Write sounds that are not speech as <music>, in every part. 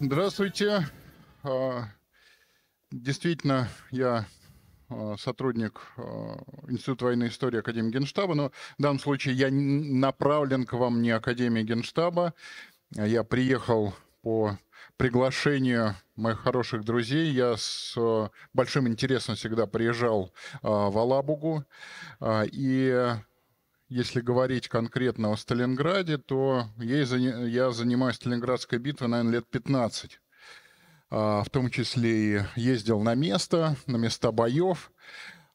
Здравствуйте. А, действительно, я а, сотрудник а, Института военной истории Академии Генштаба, но в данном случае я направлен к вам не Академии Генштаба. Я приехал по приглашению моих хороших друзей. Я с большим интересом всегда приезжал в Алабугу и если говорить конкретно о Сталинграде, то я занимаюсь Сталинградской битвой, наверное, лет 15. А, в том числе и ездил на место, на места боев,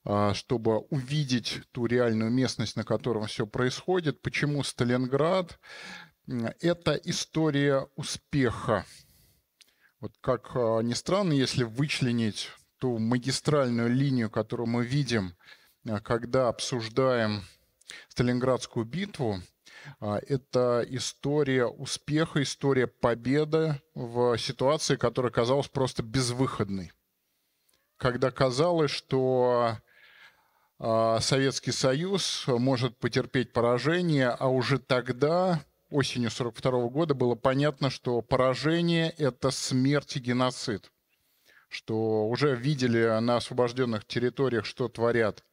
а, чтобы увидеть ту реальную местность, на котором все происходит. Почему Сталинград? Это история успеха. Вот как а, ни странно, если вычленить ту магистральную линию, которую мы видим, когда обсуждаем Сталинградскую битву. А, это история успеха, история победы в ситуации, которая казалась просто безвыходной. Когда казалось, что а, Советский Союз может потерпеть поражение, а уже тогда, осенью 1942 года, было понятно, что поражение – это смерть и геноцид что уже видели на освобожденных территориях, что творят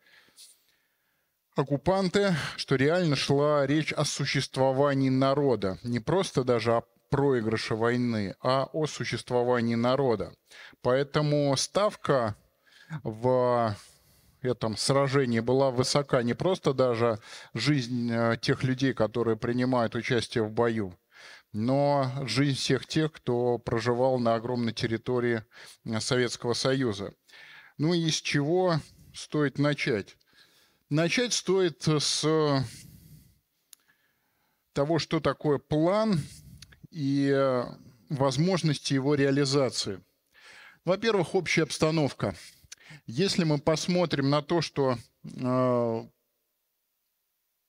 оккупанты, что реально шла речь о существовании народа, не просто даже о проигрыше войны, а о существовании народа. Поэтому ставка в этом сражении была высока не просто даже жизнь э, тех людей, которые принимают участие в бою, но жизнь всех тех, кто проживал на огромной территории э, Советского Союза. Ну и с чего стоит начать? Начать стоит с э, того, что такое план и э, возможности его реализации. Во-первых, общая обстановка. Если мы посмотрим на то, что э,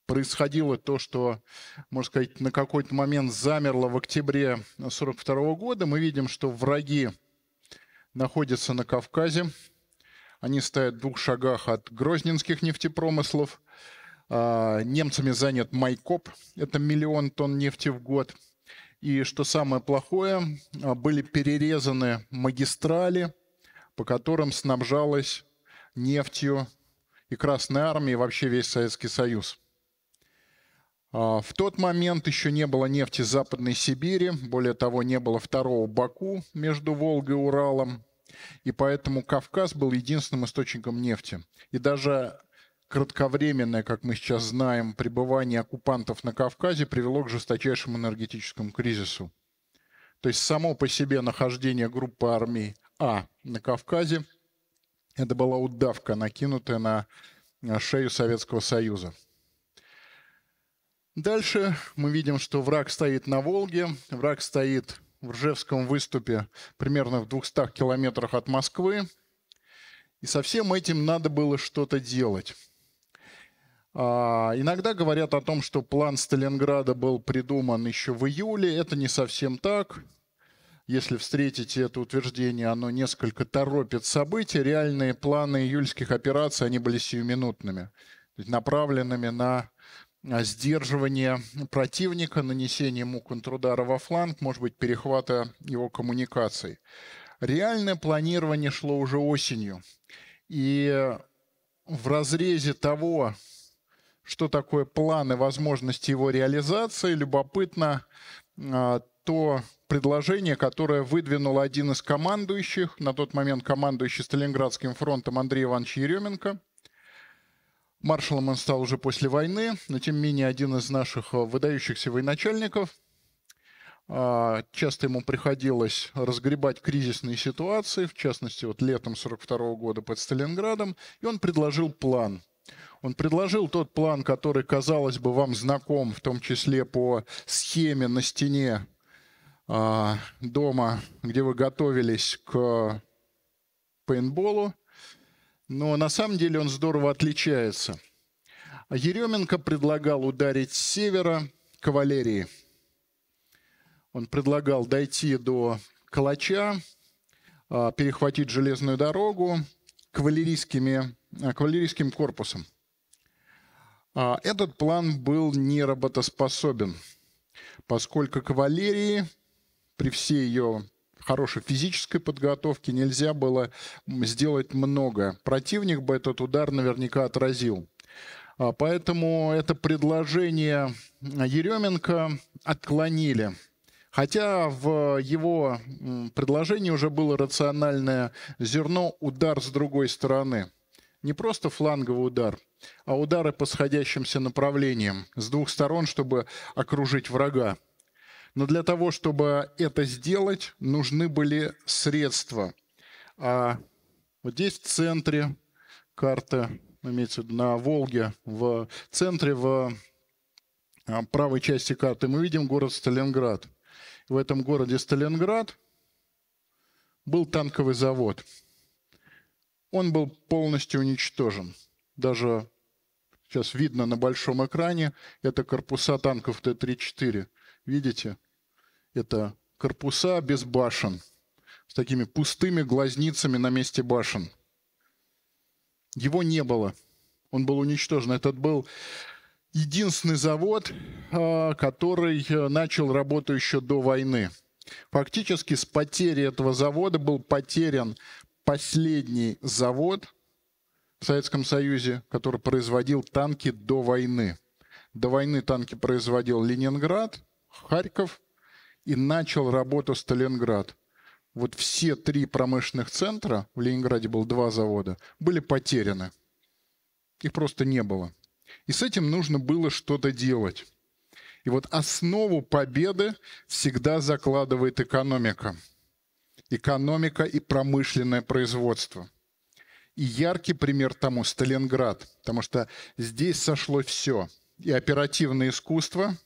происходило то, что, можно сказать, на какой-то момент замерло в октябре 1942 года. Мы видим, что враги находятся на Кавказе, они стоят в двух шагах от грозненских нефтепромыслов. А, немцами занят Майкоп, это миллион тонн нефти в год. И что самое плохое, а, были перерезаны магистрали, по которым снабжалась нефтью и Красная Армия, и вообще весь Советский Союз. А, в тот момент еще не было нефти Западной Сибири, более того, не было второго Баку между Волгой и Уралом. И поэтому Кавказ был единственным источником нефти. И даже кратковременное, как мы сейчас знаем, пребывание оккупантов на Кавказе привело к жесточайшему энергетическому кризису. То есть само по себе нахождение группы армий А на Кавказе – это была удавка, накинутая на шею Советского Союза. Дальше мы видим, что враг стоит на Волге, враг стоит в Ржевском выступе, примерно в 200 километрах от Москвы. И со всем этим надо было что-то делать. А, иногда говорят о том, что план Сталинграда был придуман еще в июле. Это не совсем так. Если встретите это утверждение, оно несколько торопит события. Реальные планы июльских операций, они были сиюминутными, направленными на а, сдерживание противника, нанесение ему контрудара во фланг, может быть, перехвата его коммуникаций. Реальное планирование шло уже осенью. И в разрезе того, что такое планы, возможности его реализации, любопытно а, то предложение, которое выдвинул один из командующих, на тот момент командующий Сталинградским фронтом Андрей Иванович Еременко – Маршалом он стал уже после войны, но тем не менее один из наших э, выдающихся военачальников. А, часто ему приходилось разгребать кризисные ситуации, в частности, вот летом 1942 года под Сталинградом, и он предложил план. Он предложил тот план, который, казалось бы, вам знаком, в том числе по схеме на стене а, дома, где вы готовились к пейнтболу но на самом деле он здорово отличается. Еременко предлагал ударить с севера кавалерии. Он предлагал дойти до Калача, а, перехватить железную дорогу кавалерийскими, а, кавалерийским корпусом. А, этот план был неработоспособен, поскольку кавалерии при всей ее хорошей физической подготовки нельзя было сделать много. Противник бы этот удар наверняка отразил. А, поэтому это предложение Еременко отклонили. Хотя в его предложении уже было рациональное зерно «удар с другой стороны». Не просто фланговый удар, а удары по сходящимся направлениям с двух сторон, чтобы окружить врага. Но для того, чтобы это сделать, нужны были средства. А вот здесь в центре карты, имеется в виду на Волге, в центре, в а, правой части карты мы видим город Сталинград. В этом городе Сталинград был танковый завод. Он был полностью уничтожен. Даже сейчас видно на большом экране, это корпуса танков Т-34. Видите? Это корпуса без башен, с такими пустыми глазницами на месте башен. Его не было. Он был уничтожен. Этот был единственный завод, а, который э, начал работу еще до войны. Фактически с потери этого завода был потерян последний завод в Советском Союзе, который производил танки до войны. До войны танки производил Ленинград – Харьков и начал работу Сталинград. Вот все три промышленных центра, в Ленинграде было два завода, были потеряны. Их просто не было. И с этим нужно было что-то делать. И вот основу победы всегда закладывает экономика. Экономика и промышленное производство. И яркий пример тому – Сталинград, потому что здесь сошло все. И оперативное искусство –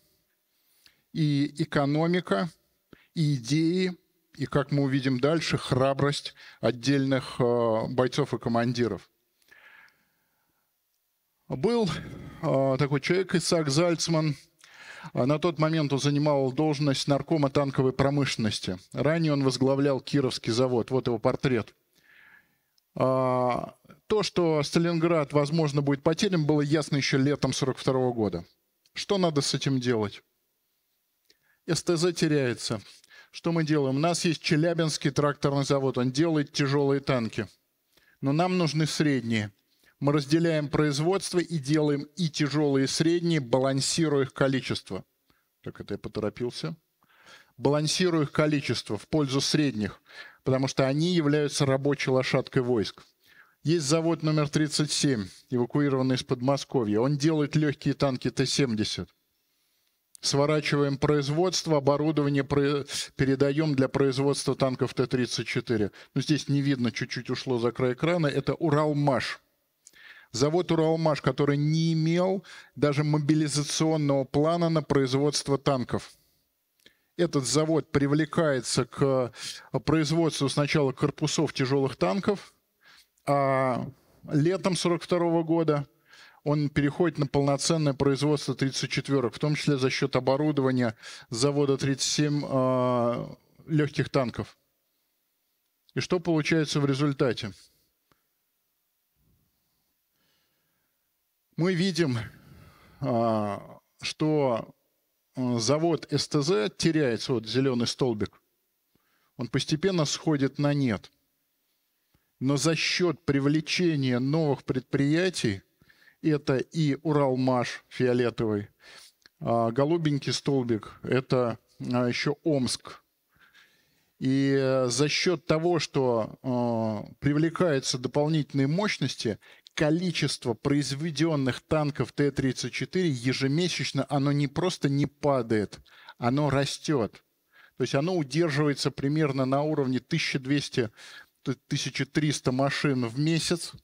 и экономика, и идеи, и, как мы увидим дальше, храбрость отдельных э, бойцов и командиров. Был э, такой человек, Исаак Зальцман, э, на тот момент он занимал должность наркома танковой промышленности. Ранее он возглавлял Кировский завод. Вот его портрет. То, что Сталинград, возможно, будет потерян, было ясно еще летом 1942 года. Что надо с этим делать? СТЗ теряется. Что мы делаем? У нас есть Челябинский тракторный завод, он делает тяжелые танки. Но нам нужны средние. Мы разделяем производство и делаем и тяжелые, и средние, балансируя их количество. Так это я поторопился. Балансируя их количество в пользу средних, потому что они являются рабочей лошадкой войск. Есть завод номер 37, эвакуированный из Подмосковья. Он делает легкие танки Т-70 сворачиваем производство, оборудование передаем для производства танков Т-34. Ну, здесь не видно, чуть-чуть ушло за край экрана. Это «Уралмаш». Завод «Уралмаш», который не имел даже мобилизационного плана на производство танков этот завод привлекается к э, производству сначала корпусов тяжелых танков, а летом 1942 года он переходит на полноценное производство 34 в том числе за счет оборудования завода 37 э, а, легких танков. И что получается в результате? Мы видим, э, что а, завод СТЗ теряется, вот зеленый столбик, он постепенно сходит на нет. Но за счет привлечения новых предприятий – это и Уралмаш фиолетовый. А, Голубенький столбик – это а, еще Омск. И э, за счет того, что а, привлекаются дополнительные мощности, количество произведенных танков Т-34 ежемесячно, оно не просто не падает, оно растет. То есть оно удерживается примерно на уровне 1200-1300 машин в месяц –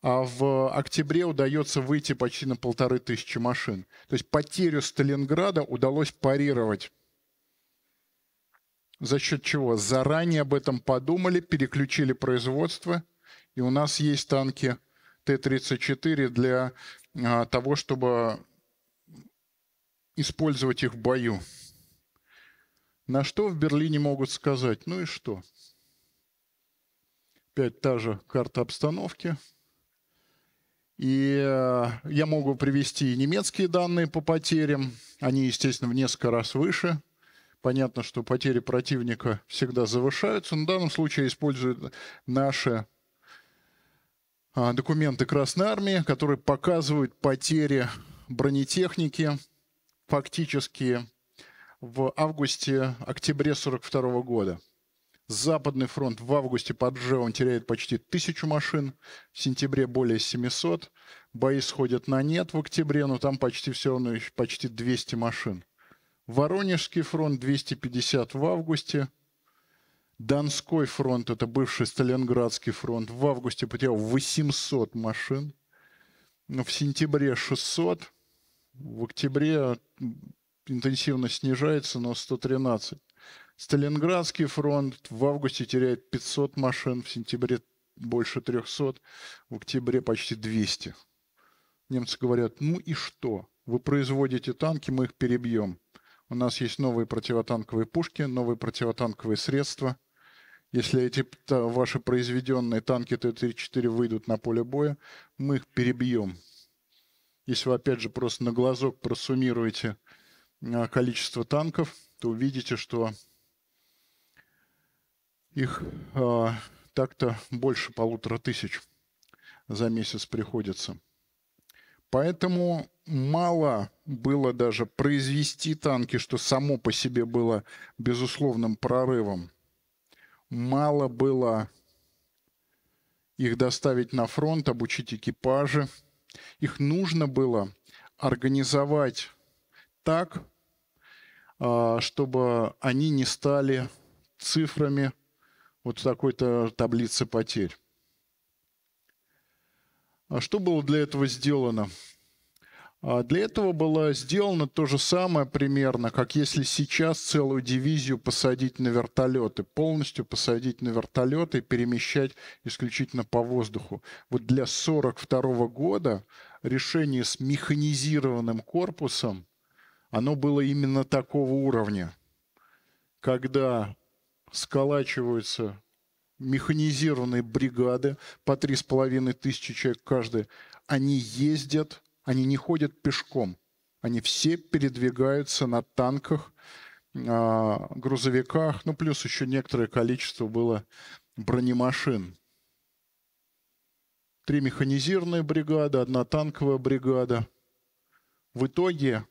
а в октябре удается выйти почти на полторы тысячи машин. То есть потерю Сталинграда удалось парировать. За счет чего? Заранее об этом подумали, переключили производство, и у нас есть танки Т-34 для а, того, чтобы использовать их в бою. На что в Берлине могут сказать? Ну и что? Опять та же карта обстановки. И э, я могу привести немецкие данные по потерям. Они, естественно, в несколько раз выше. Понятно, что потери противника всегда завышаются. Но в данном случае используют наши а, документы Красной Армии, которые показывают потери бронетехники фактически в августе-октябре 1942 года. Западный фронт в августе под Джевом теряет почти тысячу машин, в сентябре более 700. Бои сходят на нет в октябре, но там почти все равно еще почти 200 машин. Воронежский фронт 250 в августе. Донской фронт, это бывший Сталинградский фронт, в августе потерял 800 машин. В сентябре 600. В октябре интенсивно снижается, но 113. Сталинградский фронт в августе теряет 500 машин, в сентябре больше 300, в октябре почти 200. Немцы говорят, ну и что? Вы производите танки, мы их перебьем. У нас есть новые противотанковые пушки, новые противотанковые средства. Если эти ваши произведенные танки Т-34 выйдут на поле боя, мы их перебьем. Если вы, опять же, просто на глазок просуммируете а, количество танков, то увидите, что их э, так-то больше полутора тысяч за месяц приходится. Поэтому мало было даже произвести танки, что само по себе было безусловным прорывом. Мало было их доставить на фронт, обучить экипажи. Их нужно было организовать так, а, чтобы они не стали цифрами – вот такой-то таблицы потерь. А что было для этого сделано? А для этого было сделано то же самое примерно, как если сейчас целую дивизию посадить на вертолеты, полностью посадить на вертолеты и перемещать исключительно по воздуху. Вот для 1942 года решение с механизированным корпусом, оно было именно такого уровня, когда сколачиваются механизированные бригады по три с половиной тысячи человек каждый. Они ездят, они не ходят пешком. Они все передвигаются на танках, а, грузовиках, ну плюс еще некоторое количество было бронемашин. Три механизированные бригады, одна танковая бригада. В итоге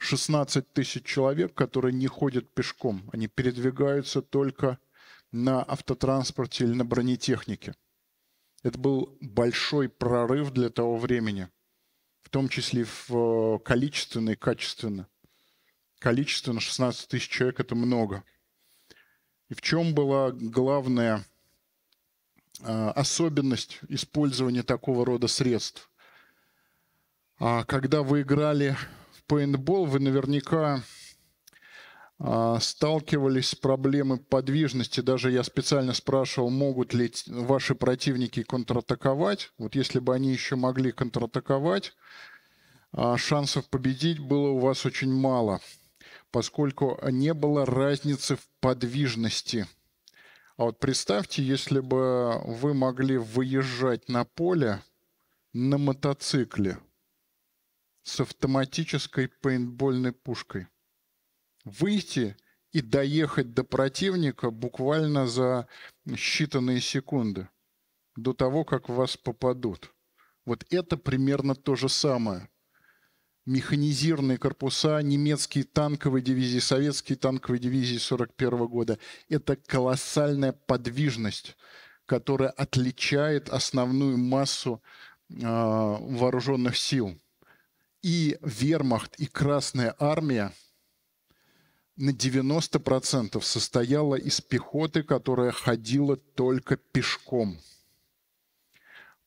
16 тысяч человек, которые не ходят пешком. Они передвигаются только на автотранспорте или на бронетехнике. Это был большой прорыв для того времени, в том числе в э, количественно и качественно. Количественно 16 тысяч человек – это много. И в чем была главная э, особенность использования такого рода средств? А когда вы играли пейнтбол, вы наверняка а, сталкивались с проблемой подвижности. Даже я специально спрашивал, могут ли ваши противники контратаковать. Вот если бы они еще могли контратаковать, а, шансов победить было у вас очень мало, поскольку не было разницы в подвижности. А вот представьте, если бы вы могли выезжать на поле на мотоцикле – с автоматической пейнтбольной пушкой. Выйти и доехать до противника буквально за считанные секунды до того, как в вас попадут. Вот это примерно то же самое. Механизированные корпуса, немецкие танковые дивизии, советские танковые дивизии 1941 года – это колоссальная подвижность, которая отличает основную массу э, вооруженных сил – и вермахт, и Красная армия на 90% состояла из пехоты, которая ходила только пешком.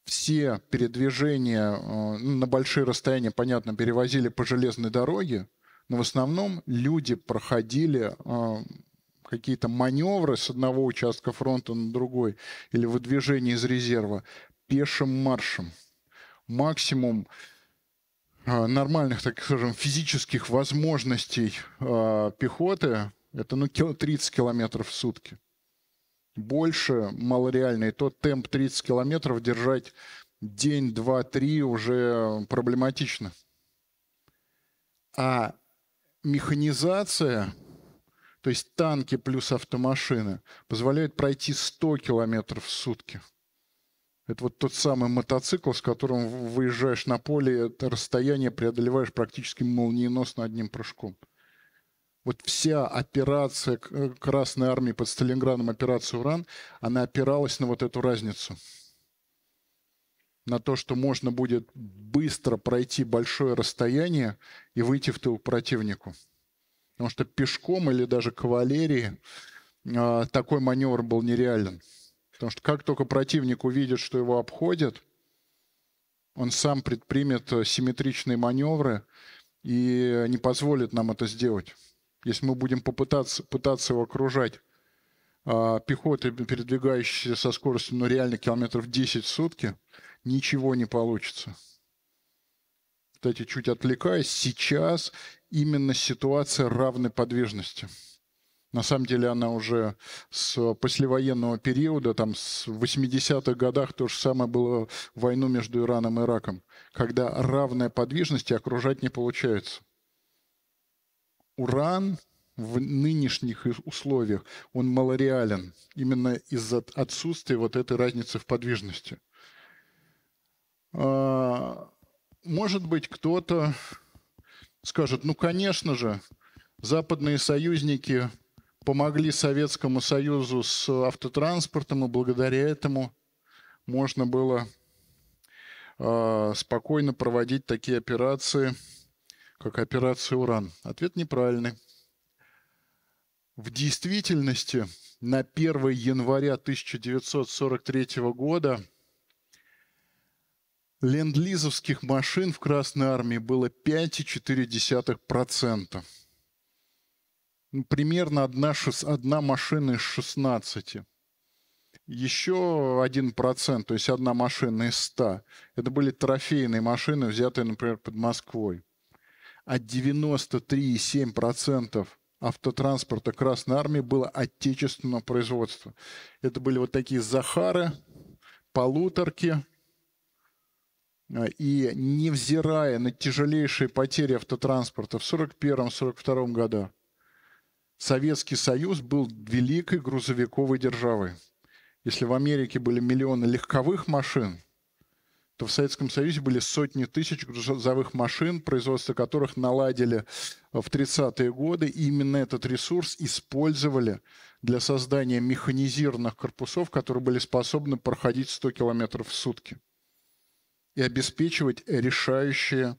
Все передвижения э, ну, на большие расстояния, понятно, перевозили по железной дороге, но в основном люди проходили э, какие-то маневры с одного участка фронта на другой или выдвижение из резерва пешим маршем. Максимум Э, нормальных, так скажем, физических возможностей э, пехоты, это ну, 30 километров в сутки. Больше малореально. И тот темп 30 километров держать день, два, три уже проблематично. А механизация, то есть танки плюс автомашины, позволяет пройти 100 километров в сутки – это вот тот самый мотоцикл, с которым выезжаешь на поле, это расстояние преодолеваешь практически молниеносно одним прыжком. Вот вся операция э, Красной Армии под Сталинградом, операция «Уран», она опиралась на вот эту разницу. На то, что можно будет быстро пройти большое расстояние и выйти в тыл противнику. Потому что пешком или даже кавалерии а, такой маневр был нереален. Потому что как только противник увидит, что его обходят, он сам предпримет э, симметричные маневры и не позволит нам это сделать. Если мы будем попытаться пытаться его окружать э, а, пехоты, передвигающиеся со скоростью, ну, реально километров 10 в сутки, ничего не получится. Кстати, чуть отвлекаясь, сейчас именно ситуация равной подвижности – на самом деле она уже с послевоенного периода, там с 80-х годах то же самое было войну между Ираном и Ираком, когда равная подвижность окружать не получается. Уран в нынешних условиях, он малореален именно из-за отсутствия вот этой разницы в подвижности. А, может быть, кто-то скажет, ну, конечно же, западные союзники помогли Советскому Союзу с автотранспортом, и благодаря этому можно было а, спокойно проводить такие операции, как операция «Уран». Ответ неправильный. В действительности на 1 января 1943 года ленд-лизовских машин в Красной Армии было 5,4% примерно одна, шест... одна машина из 16. Еще 1%, то есть одна машина из 100. Это были трофейные машины, взятые, например, под Москвой. А 93,7% автотранспорта Красной Армии было отечественного производства. Это были вот такие «Захары», «Полуторки», э, и невзирая на тяжелейшие потери автотранспорта в 1941-1942 годах, Советский Союз был великой грузовиковой державой. Если в Америке были миллионы легковых машин, то в Советском Союзе были сотни тысяч грузовых машин, производство которых наладили э, в 30-е годы. И именно этот ресурс использовали для создания механизированных корпусов, которые были способны проходить 100 километров в сутки и обеспечивать решающие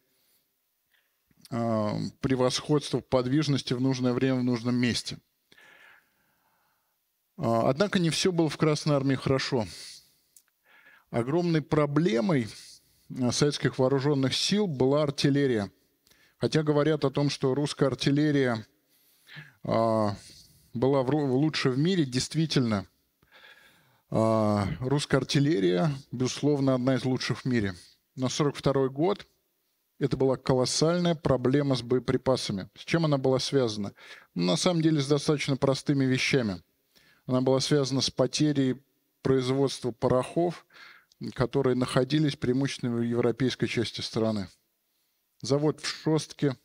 Э, превосходство подвижности в нужное время в нужном месте. Э, однако не все было в Красной Армии хорошо. Огромной проблемой э, советских вооруженных сил была артиллерия. Хотя говорят о том, что русская артиллерия была лучше в мире, действительно, русская артиллерия, безусловно, одна из лучших в мире. На 1942 год – это была колоссальная проблема с боеприпасами. С чем она была связана? на самом деле с достаточно простыми вещами. Она была связана с потерей производства порохов, которые находились преимущественно в европейской части страны. Завод в Шостке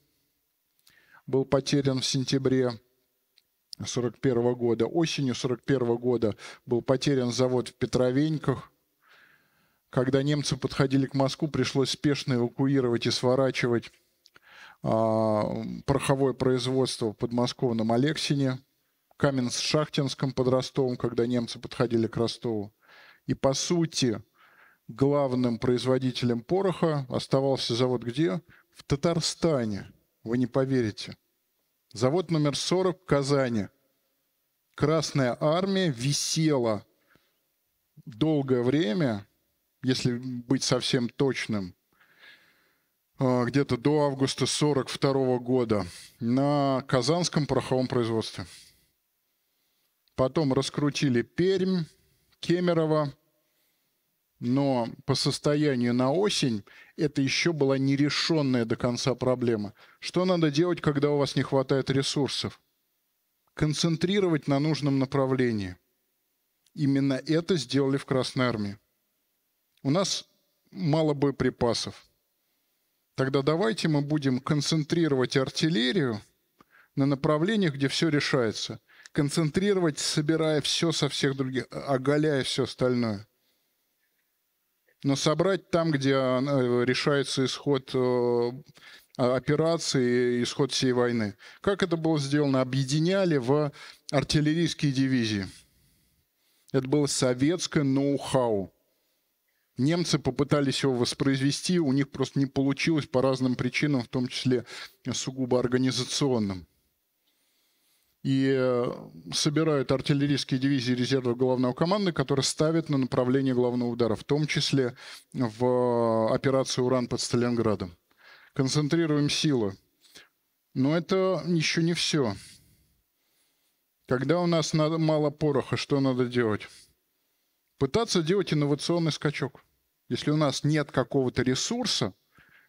был потерян в сентябре 1941 года. Осенью 1941 года был потерян завод в Петровеньках – когда немцы подходили к Москву, пришлось спешно эвакуировать и сворачивать а, пороховое производство в подмосковном Алексине, каменс шахтинском под Ростовом, когда немцы подходили к Ростову. И, по сути, главным производителем пороха оставался завод где? В Татарстане. Вы не поверите. Завод номер 40 в Казани. Красная армия висела долгое время если быть совсем точным, э, где-то до августа 1942 года на Казанском пороховом производстве. Потом раскрутили Пермь, Кемерово, но по состоянию на осень это еще была нерешенная до конца проблема. Что надо делать, когда у вас не хватает ресурсов? Концентрировать на нужном направлении. Именно это сделали в Красной Армии у нас мало боеприпасов. Тогда давайте мы будем концентрировать артиллерию на направлениях, где все решается. Концентрировать, собирая все со всех других, а, оголяя все остальное. Но собрать там, где э, решается исход э, операции, исход всей войны. Как это было сделано? Объединяли в артиллерийские дивизии. Это было советское ноу-хау. Немцы попытались его воспроизвести, у них просто не получилось по разным причинам, в том числе э, сугубо организационным. И э, собирают артиллерийские дивизии резерва главного команды, которые ставят на направление главного удара, в том числе в э, операцию «Уран» под Сталинградом. Концентрируем силы. Но это еще не все. Когда у нас надо мало пороха, что надо делать? Пытаться делать инновационный скачок. Если у нас нет какого-то ресурса,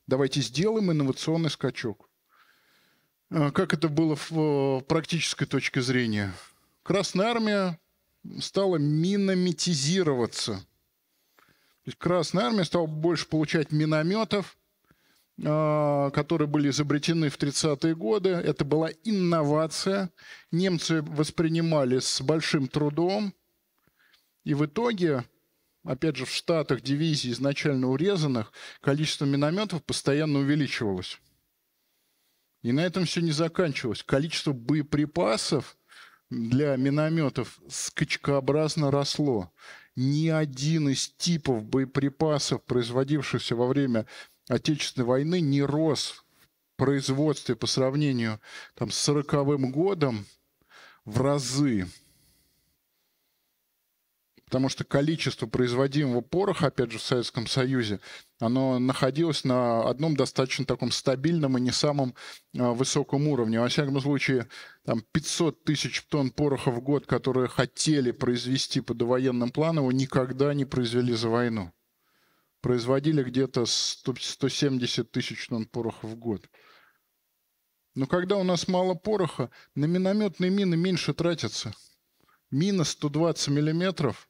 давайте сделаем инновационный скачок. А, как это было э, в практической точке зрения? Красная армия стала минометизироваться. То есть Красная армия стала больше получать минометов, а, которые были изобретены в 30-е годы. Это была инновация. Немцы воспринимали с большим трудом. И в итоге опять же, в Штатах дивизий изначально урезанных, количество минометов постоянно увеличивалось. И на этом все не заканчивалось. Количество боеприпасов для минометов скачкообразно росло. Ни один из типов боеприпасов, производившихся во время Отечественной войны, не рос в производстве по сравнению там, с 40-м годом в разы потому что количество производимого пороха, опять же, в Советском Союзе, оно находилось на одном достаточно таком стабильном и не самом а, высоком уровне. Во всяком случае, там 500 тысяч тонн пороха в год, которые хотели произвести по довоенным планам, его никогда не произвели за войну. Производили где-то 170 тысяч тонн пороха в год. Но когда у нас мало пороха, на минометные мины меньше тратятся. Мина 120 миллиметров –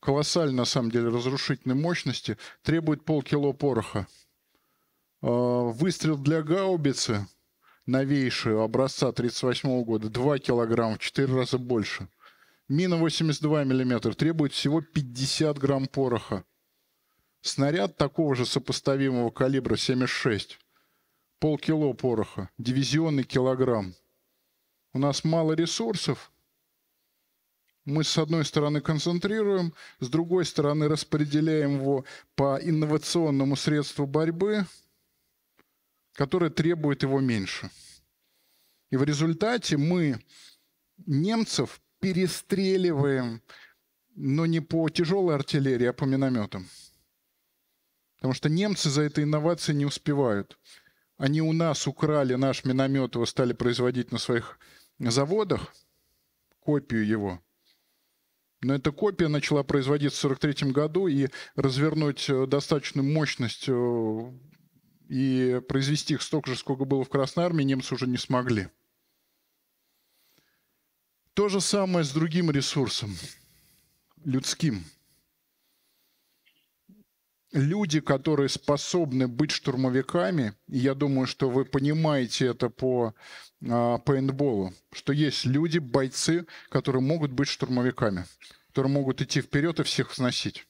колоссальной, на самом деле, разрушительной мощности, требует полкило пороха. А, выстрел для гаубицы новейшего образца 1938 года 2 килограмма, в 4 раза больше. Мина 82 мм требует всего 50 грамм пороха. Снаряд такого же сопоставимого калибра 76. Полкило пороха. Дивизионный килограмм. У нас мало ресурсов – мы с одной стороны концентрируем, с другой стороны распределяем его по инновационному средству борьбы, которое требует его меньше. И в результате мы немцев перестреливаем, но не по тяжелой артиллерии, а по минометам. Потому что немцы за этой инновацией не успевают. Они у нас украли наш миномет, его стали производить на своих заводах, копию его – но эта копия начала производиться в 1943 году, и развернуть э, достаточную мощность э, и произвести их столько же, сколько было в Красной Армии, немцы уже не смогли. То же самое с другим ресурсом, людским – люди, которые способны быть штурмовиками, я думаю, что вы понимаете это по э, пейнтболу, что есть люди, бойцы, которые могут быть штурмовиками, которые могут идти вперед и всех сносить.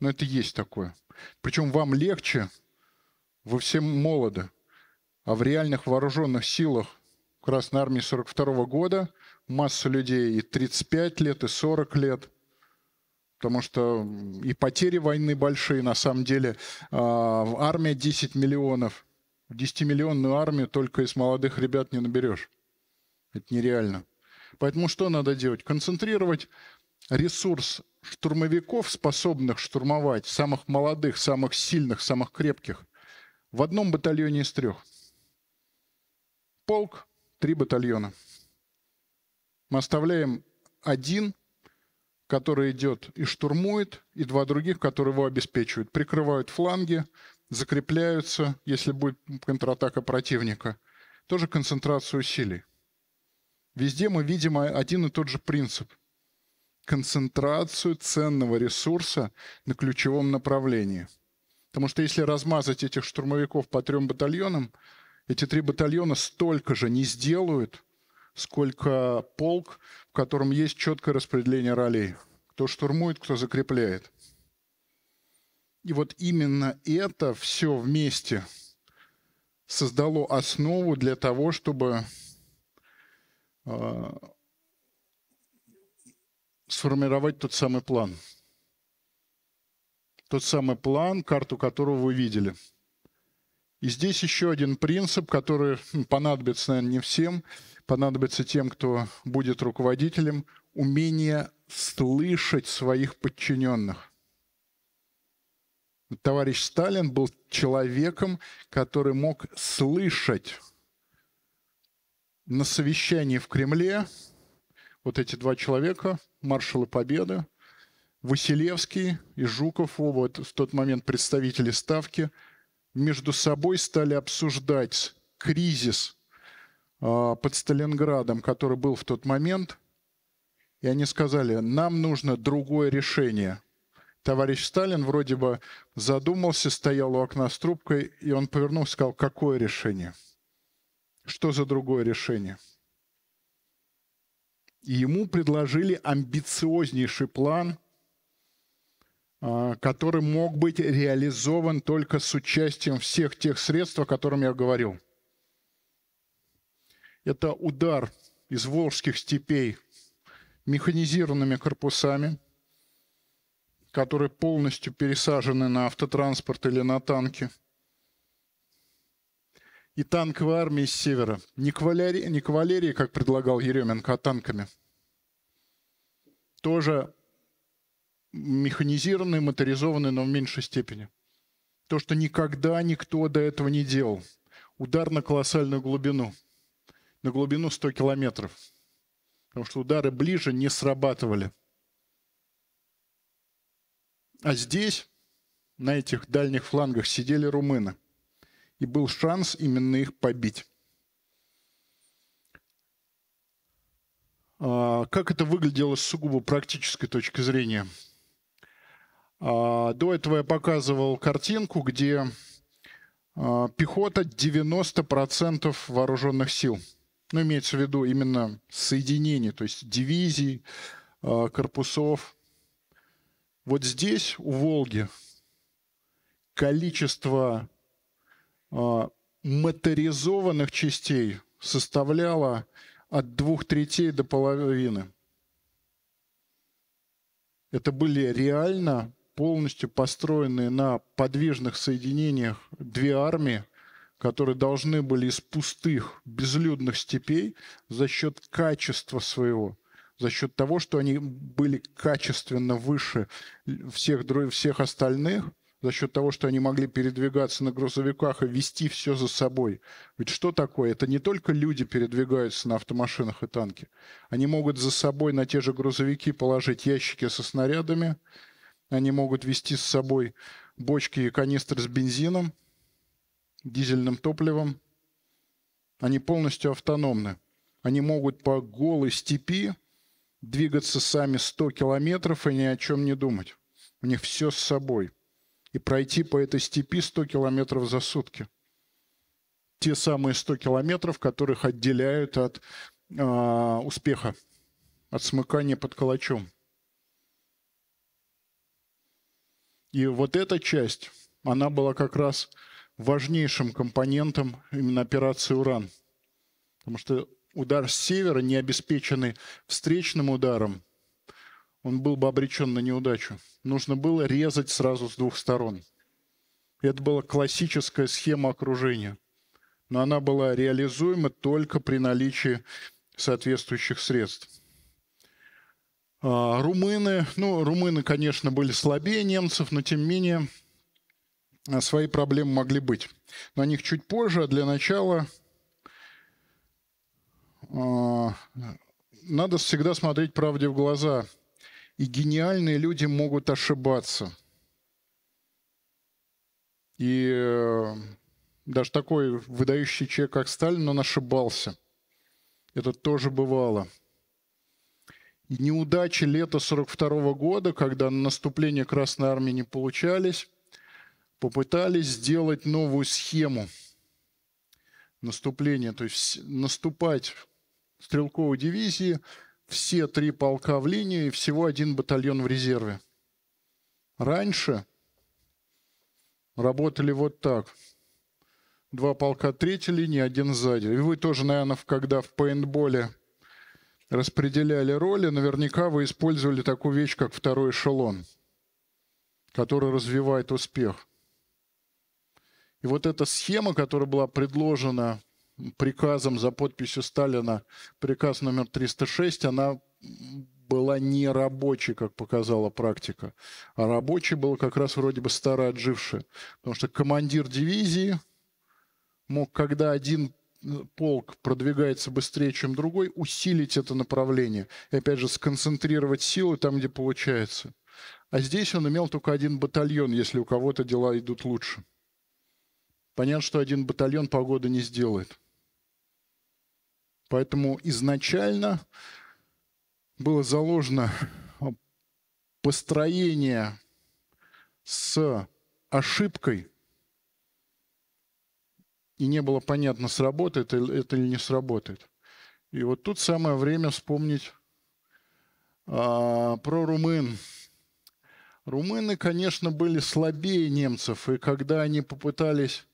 Но это есть такое. Причем вам легче, вы все молоды, а в реальных вооруженных силах Красной Армии 42 года масса людей и 35 лет, и 40 лет – потому что и потери войны большие, на самом деле. А, в Армия 10 миллионов. 10-миллионную армию только из молодых ребят не наберешь. Это нереально. Поэтому что надо делать? Концентрировать ресурс штурмовиков, способных штурмовать, самых молодых, самых сильных, самых крепких, в одном батальоне из трех. Полк, три батальона. Мы оставляем один который идет и штурмует, и два других, которые его обеспечивают. Прикрывают фланги, закрепляются, если будет контратака противника. Тоже концентрацию усилий. Везде мы видим один и тот же принцип. Концентрацию ценного ресурса на ключевом направлении. Потому что если размазать этих штурмовиков по трем батальонам, эти три батальона столько же не сделают – сколько полк, в котором есть четкое распределение ролей. Кто штурмует, кто закрепляет. И вот именно это все вместе создало основу для того, чтобы э, сформировать тот самый план. Тот самый план, карту которого вы видели – и здесь еще один принцип, который понадобится, наверное, не всем, понадобится тем, кто будет руководителем, умение слышать своих подчиненных. Товарищ Сталин был человеком, который мог слышать на совещании в Кремле вот эти два человека, маршалы Победы, Василевский и Жуков, оба в тот момент представители Ставки – между собой стали обсуждать кризис а, под Сталинградом, который был в тот момент, и они сказали, нам нужно другое решение. Товарищ Сталин вроде бы задумался, стоял у окна с трубкой, и он повернулся и сказал, какое решение? Что за другое решение? И ему предложили амбициознейший план – а, который мог быть реализован только с участием всех тех средств, о которых я говорил. Это удар из волжских степей механизированными корпусами, которые полностью пересажены на автотранспорт или на танки. И танковая армия с севера. Не кавалерии, не кавалерии как предлагал Еременко, а танками. Тоже механизированные, моторизованные, но в меньшей степени. То, что никогда никто до этого не делал. Удар на колоссальную глубину. На глубину 100 километров. Потому что удары ближе не срабатывали. А здесь, на этих дальних флангах, сидели румыны. И был шанс именно их побить. А, как это выглядело с сугубо практической точки зрения – до этого я показывал картинку, где а, пехота 90% вооруженных сил. Ну, имеется в виду именно соединений, то есть дивизий, а, корпусов. Вот здесь, у Волги, количество а, моторизованных частей составляло от двух третей до половины. Это были реально полностью построенные на подвижных соединениях две армии, которые должны были из пустых, безлюдных степей за счет качества своего, за счет того, что они были качественно выше всех, всех остальных, за счет того, что они могли передвигаться на грузовиках и вести все за собой. Ведь что такое? Это не только люди передвигаются на автомашинах и танке. Они могут за собой на те же грузовики положить ящики со снарядами, они могут вести с собой бочки и канистры с бензином, дизельным топливом. Они полностью автономны. Они могут по голой степи двигаться сами 100 километров и ни о чем не думать. У них все с собой. И пройти по этой степи 100 километров за сутки. Те самые 100 километров, которых отделяют от э, успеха, от смыкания под калачом. И вот эта часть, она была как раз важнейшим компонентом именно операции «Уран». Потому что удар с севера, не обеспеченный встречным ударом, он был бы обречен на неудачу. Нужно было резать сразу с двух сторон. Это была классическая схема окружения. Но она была реализуема только при наличии соответствующих средств. А, румыны, ну, румыны, конечно, были слабее немцев, но тем не менее а, свои проблемы могли быть. На них чуть позже, а для начала а, надо всегда смотреть правде в глаза. И гениальные люди могут ошибаться. И э, даже такой выдающий человек, как Сталин, он ошибался. Это тоже бывало неудачи лета 1942 года, когда наступления Красной Армии не получались, попытались сделать новую схему наступления, то есть наступать стрелковой дивизии, все три полка в линии и всего один батальон в резерве. Раньше работали вот так. Два полка третьей линии, один сзади. И вы тоже, наверное, когда в пейнтболе – распределяли роли, наверняка вы использовали такую вещь, как второй эшелон, который развивает успех. И вот эта схема, которая была предложена приказом за подписью Сталина, приказ номер 306, она была не рабочей, как показала практика. А рабочей был как раз вроде бы староотживший. Потому что командир дивизии мог, когда один полк продвигается быстрее, чем другой, усилить это направление. И опять же, сконцентрировать силы там, где получается. А здесь он имел только один батальон, если у кого-то дела идут лучше. Понятно, что один батальон погода не сделает. Поэтому изначально было заложено построение с ошибкой – и не было понятно, сработает это или не сработает. И вот тут самое время вспомнить а, про румын. Румыны, конечно, были слабее немцев, и когда они попытались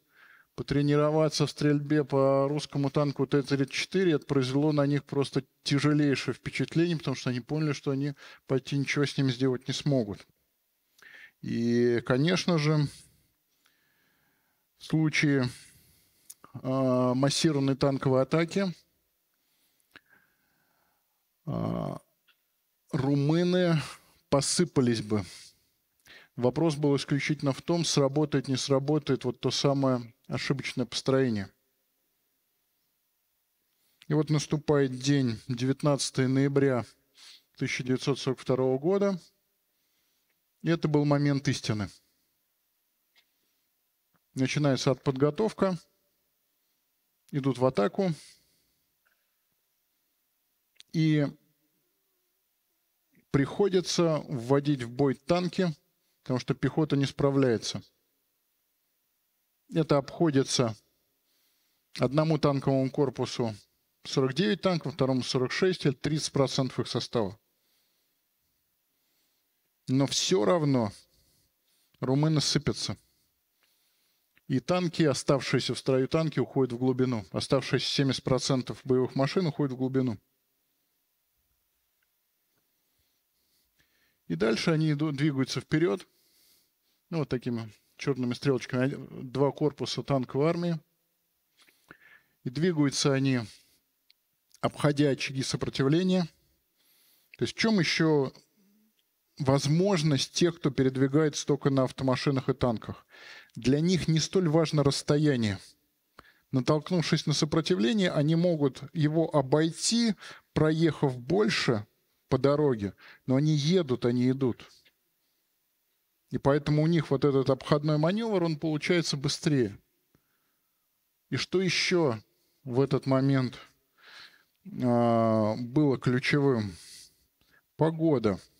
потренироваться в стрельбе по русскому танку Т-34, это произвело на них просто тяжелейшее впечатление, потому что они поняли, что они пойти ничего с ним сделать не смогут. И, конечно же, в случае э, массированной танковой атаки. Э, румыны посыпались бы. Вопрос был исключительно в том, сработает, не сработает вот то самое ошибочное построение. И вот наступает день 19 ноября 1942 года. И это был момент истины. Начинается от подготовка – идут в атаку. И приходится вводить в бой танки, потому что пехота не справляется. Это обходится одному танковому корпусу 49 танков, второму 46, это 30% их состава. Но все равно румыны сыпятся. И танки, оставшиеся в строю танки, уходят в глубину. Оставшиеся 70% боевых машин уходят в глубину. И дальше они идут, двигаются вперед. Ну, вот такими черными стрелочками. Два корпуса танковой армии. И двигаются они, обходя очаги сопротивления. То есть в чем еще возможность тех, кто передвигается только на автомашинах и танках. Для них не столь важно расстояние. Натолкнувшись на сопротивление, они могут его обойти, проехав больше по дороге, но они едут, они идут. И поэтому у них вот этот обходной маневр, он получается быстрее. И что еще в этот момент э, было ключевым? Погода –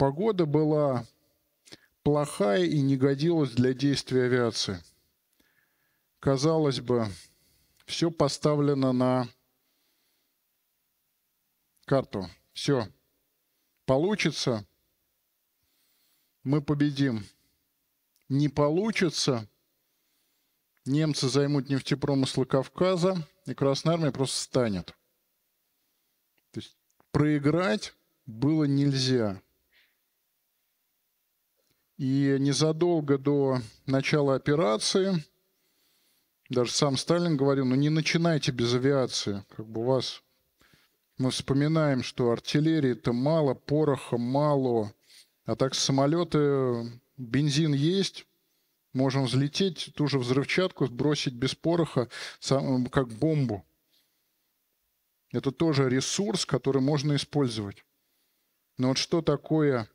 Погода была плохая и не годилась для действия авиации. Казалось бы, все поставлено на карту. Все получится, мы победим. Не получится, немцы займут нефтепромыслы Кавказа, и Красная Армия просто станет. То есть проиграть было нельзя. И незадолго до начала операции даже сам Сталин говорил, ну не начинайте без авиации, как бы у вас... Мы вспоминаем, что артиллерии-то мало, пороха мало, а так самолеты, бензин есть, можем взлететь, ту же взрывчатку сбросить без пороха, как бомбу. Это тоже ресурс, который можно использовать. Но вот что такое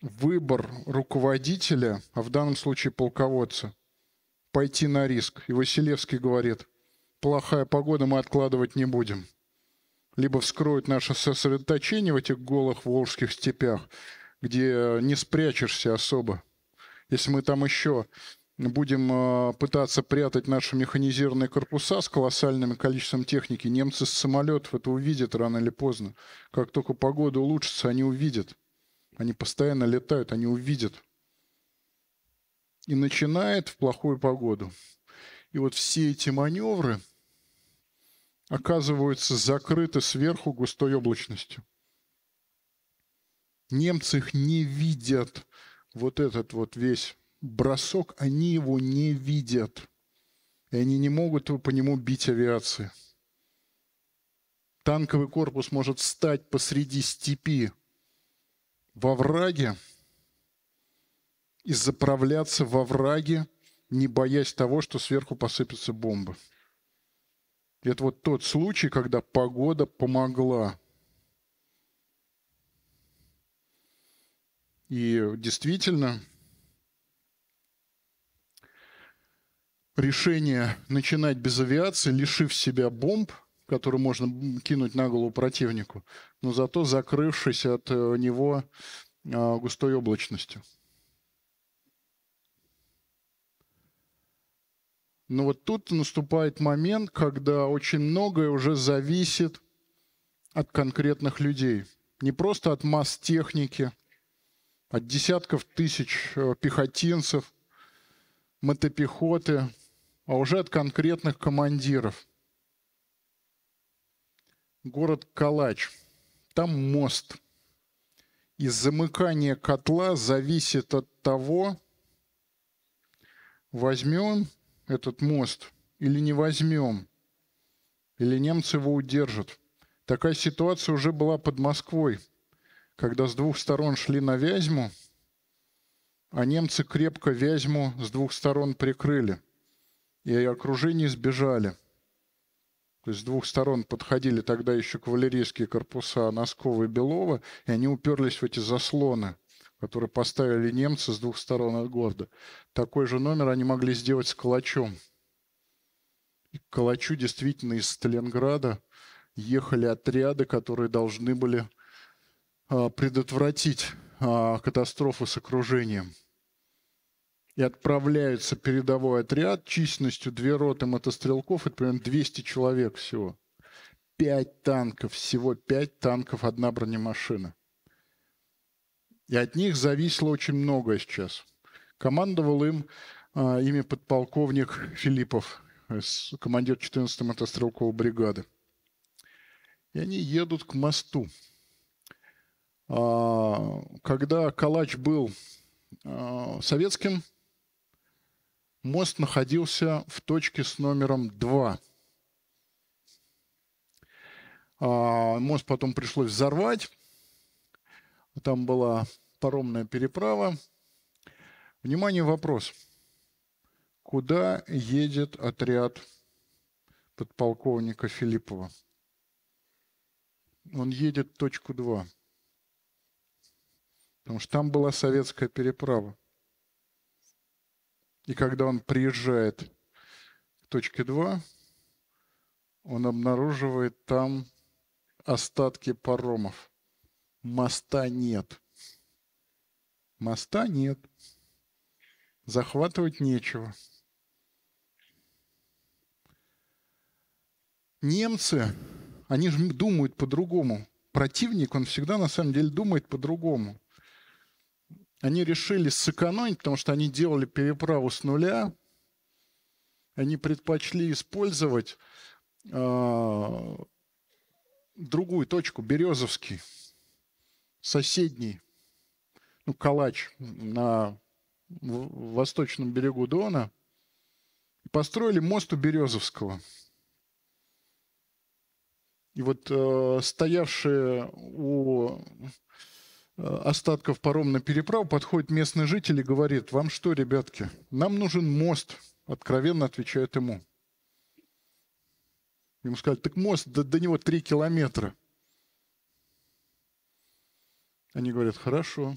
выбор руководителя, а в данном случае полководца, пойти на риск. И Василевский говорит, плохая погода, мы откладывать не будем. Либо вскроют наше сосредоточение в этих голых волжских степях, где не спрячешься особо. Если мы там еще будем э, пытаться прятать наши механизированные корпуса с колоссальным количеством техники, немцы с самолетов это увидят рано или поздно. Как только погода улучшится, они увидят. Они постоянно летают, они увидят. И начинает в плохую погоду. И вот все эти маневры оказываются закрыты сверху густой облачностью. Немцы их не видят. Вот этот вот весь бросок, они его не видят. И они не могут по нему бить авиации. Танковый корпус может стать посреди степи во враге и заправляться во враге, не боясь того, что сверху посыпется бомба. Это вот тот случай, когда погода помогла. И действительно, решение начинать без авиации, лишив себя бомб – который можно кинуть на голову противнику, но зато закрывшись от э, него а, густой облачностью. Но ну вот тут наступает момент, когда очень многое уже зависит от конкретных людей. Не просто от масс техники, от десятков тысяч э, пехотинцев, мотопехоты, а уже от конкретных командиров – город Калач. Там мост. И замыкание котла зависит от того, возьмем этот мост или не возьмем, или немцы его удержат. Такая ситуация уже была под Москвой, когда с двух сторон шли на Вязьму, а немцы крепко Вязьму с двух сторон прикрыли и окружение сбежали – то есть с двух сторон подходили тогда еще кавалерийские корпуса Носкова и Белова, и они уперлись в эти заслоны, которые поставили немцы с двух сторон от города. Такой же номер они могли сделать с Калачом. И к Калачу действительно из Сталинграда ехали отряды, которые должны были а, предотвратить а, катастрофу с окружением и отправляется передовой отряд численностью две роты мотострелков, это примерно 200 человек всего. Пять танков, всего пять танков, одна бронемашина. И от них зависело очень многое сейчас. Командовал им а, ими подполковник Филиппов, э, командир 14-й мотострелковой бригады. И они едут к мосту. А, когда Калач был а, советским мост находился в точке с номером 2. А, мост потом пришлось взорвать. Там была паромная переправа. Внимание, вопрос. Куда едет отряд подполковника Филиппова? Он едет в точку 2. Потому что там была советская переправа. И когда он приезжает к точке 2, он обнаруживает там остатки паромов. Моста нет. Моста нет. Захватывать нечего. Немцы, они же думают по-другому. Противник, он всегда на самом деле думает по-другому. Они решили сэкономить, потому что они делали переправу с нуля. Они предпочли использовать э, другую точку, Березовский, соседний, ну, Калач на восточном берегу Дона. построили мост у Березовского. И вот э, стоявшие у Э, остатков паромной переправы подходит местный житель и говорит, вам что, ребятки, нам нужен мост, откровенно отвечает ему. Ему сказали, так мост, до, до него три километра. Они говорят, хорошо,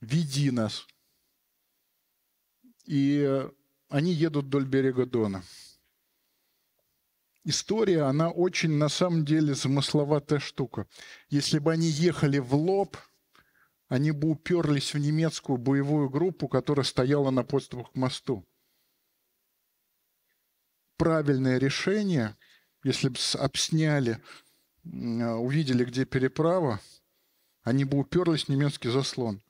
веди нас. И э, они едут вдоль берега Дона. История, она очень, на самом деле, замысловатая штука. Если бы они ехали в лоб – они бы уперлись в немецкую боевую группу, которая стояла на подступах к мосту. Правильное решение, если бы обсняли, а, увидели, где переправа, они бы уперлись в немецкий заслон.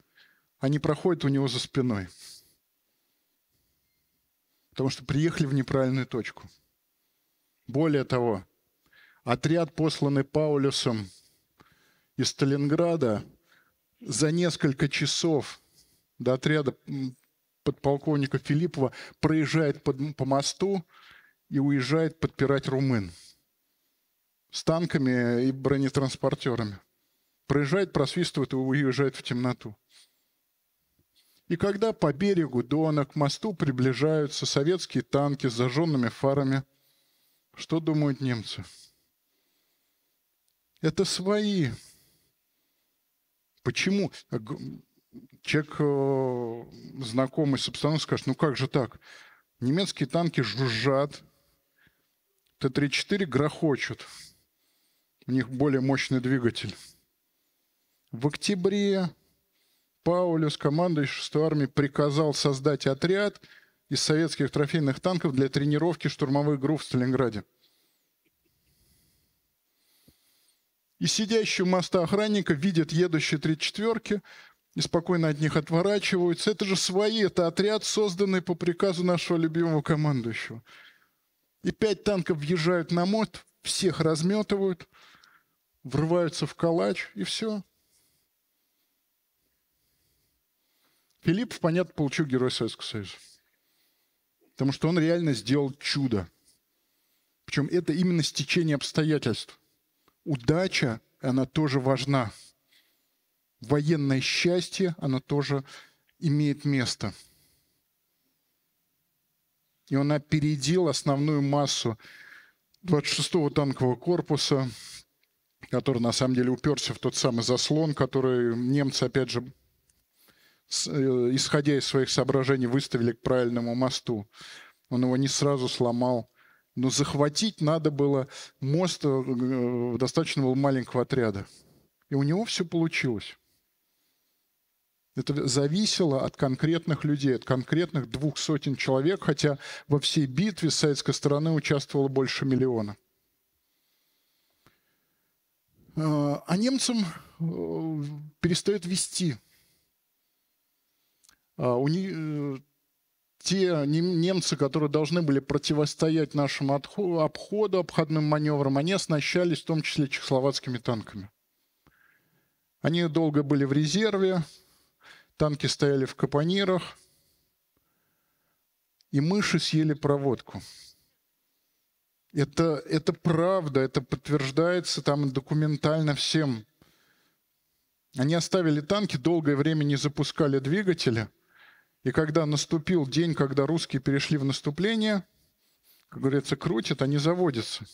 Они проходят у него за спиной. Потому что приехали в неправильную точку. Более того, отряд, посланный Паулюсом из Сталинграда, за несколько часов до отряда подполковника Филиппова проезжает под, по мосту и уезжает подпирать румын с танками и бронетранспортерами. Проезжает, просвистывает и уезжает в темноту. И когда по берегу Дона к мосту приближаются советские танки с зажженными фарами, что думают немцы? Это свои, Почему э, человек, э, знакомый с обстановкой, скажет, ну как же так? Немецкие танки жужжат, Т-34 грохочут, у них более мощный двигатель. В октябре Паулюс, командой 6 армии, приказал создать отряд из советских трофейных танков для тренировки штурмовых групп в Сталинграде. И сидящий у моста охранника видят едущие три четверки и спокойно от них отворачиваются. Это же свои, это отряд, созданный по приказу нашего любимого командующего. И пять танков въезжают на мост, всех разметывают, врываются в калач, и все. Филипп, понятно, получил Герой Советского Союза. Потому что он реально сделал чудо. Причем это именно стечение обстоятельств удача, она тоже важна. Военное счастье, оно тоже имеет место. И он опередил основную массу 26-го танкового корпуса, который на самом деле уперся в тот самый заслон, который немцы, опять же, э, исходя из своих соображений, выставили к правильному мосту. Он его не сразу сломал но захватить надо было мост, э, э, достаточно было маленького отряда. И у него все получилось. Это зависело от конкретных людей, от конкретных двух сотен человек, хотя во всей битве с советской стороны участвовало больше миллиона. Э, а немцам перестает вести. А у них те немцы, которые должны были противостоять нашим обходу, обходным маневрам, они оснащались в том числе чехословацкими танками. Они долго были в резерве, танки стояли в капонирах, и мыши съели проводку. Это, это правда, это подтверждается там документально всем. Они оставили танки, долгое время не запускали двигатели – и когда наступил день, когда русские перешли в наступление, как говорится, крутят, а не заводятся.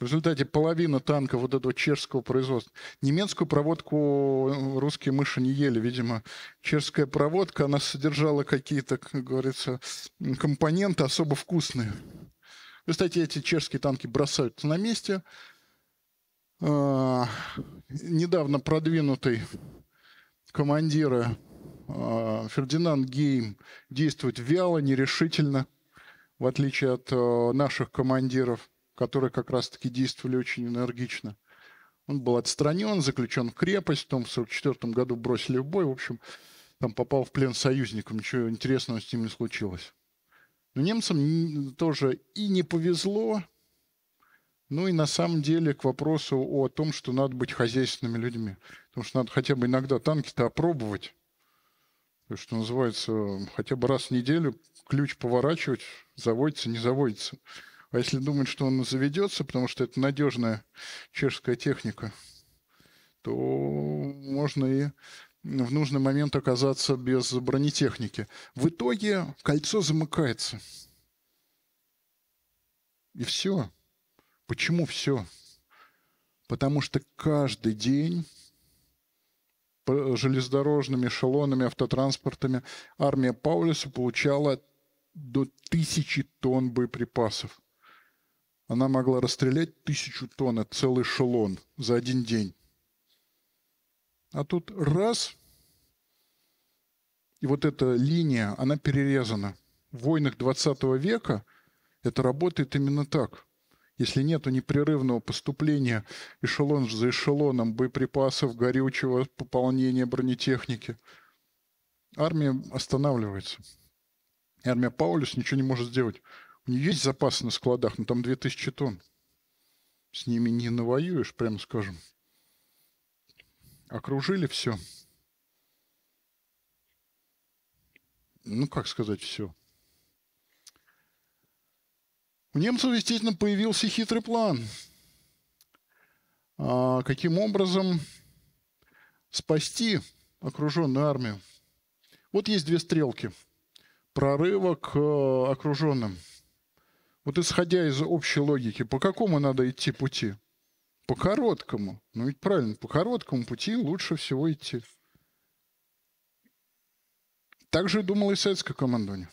В результате половина танков вот этого чешского производства. Немецкую проводку русские мыши не ели, видимо. Чешская проводка, она содержала какие-то, как говорится, компоненты особо вкусные. В результате эти чешские танки бросаются на месте. А, недавно продвинутый командира а, Фердинанд Гейм действует вяло, нерешительно, в отличие от а, наших командиров, которые как раз-таки действовали очень энергично. Он был отстранен, заключен в крепость, потом в 1944 году бросили в бой. В общем, там попал в плен союзникам, ничего интересного с ним не случилось. Но немцам тоже и не повезло, ну и на самом деле к вопросу о том, что надо быть хозяйственными людьми. Потому что надо хотя бы иногда танки-то опробовать. То, что называется, хотя бы раз в неделю ключ поворачивать, заводится, не заводится. А если думать, что он заведется, потому что это надежная чешская техника, то можно и в нужный момент оказаться без бронетехники. В итоге кольцо замыкается. И все. Почему все? Потому что каждый день железнодорожными эшелонами, автотранспортами армия Паулюса получала до тысячи тонн боеприпасов. Она могла расстрелять тысячу тонн, это целый эшелон за один день. А тут раз, и вот эта линия, она перерезана. В войнах 20 века это работает именно так если нет непрерывного поступления эшелон за эшелоном боеприпасов, горючего, пополнения бронетехники, армия останавливается. И армия Паулюс ничего не может сделать. У нее есть запасы на складах, но ну, там 2000 тонн. С ними не навоюешь, прямо скажем. Окружили все. Ну, как сказать, все. У немцев, естественно, появился хитрый план. А каким образом спасти окруженную армию? Вот есть две стрелки прорыва к э, окруженным. Вот исходя из общей логики, по какому надо идти пути? По короткому. Ну ведь правильно, по короткому пути лучше всего идти. Так же думало и советское командование.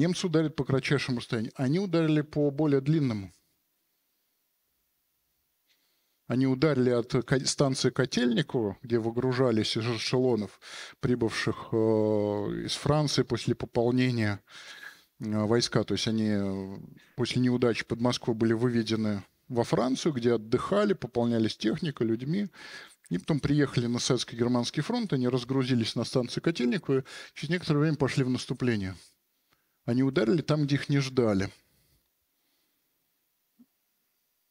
Немцы ударят по кратчайшему расстоянию. Они ударили по более длинному. Они ударили от станции Котельниково, где выгружались из эшелонов, прибывших э, из Франции после пополнения э, войска. То есть они э, после неудачи под Москву были выведены во Францию, где отдыхали, пополнялись техникой, людьми. И потом приехали на Советско-Германский фронт, они разгрузились на станции Котельниково и через некоторое время пошли в наступление – они ударили там, где их не ждали.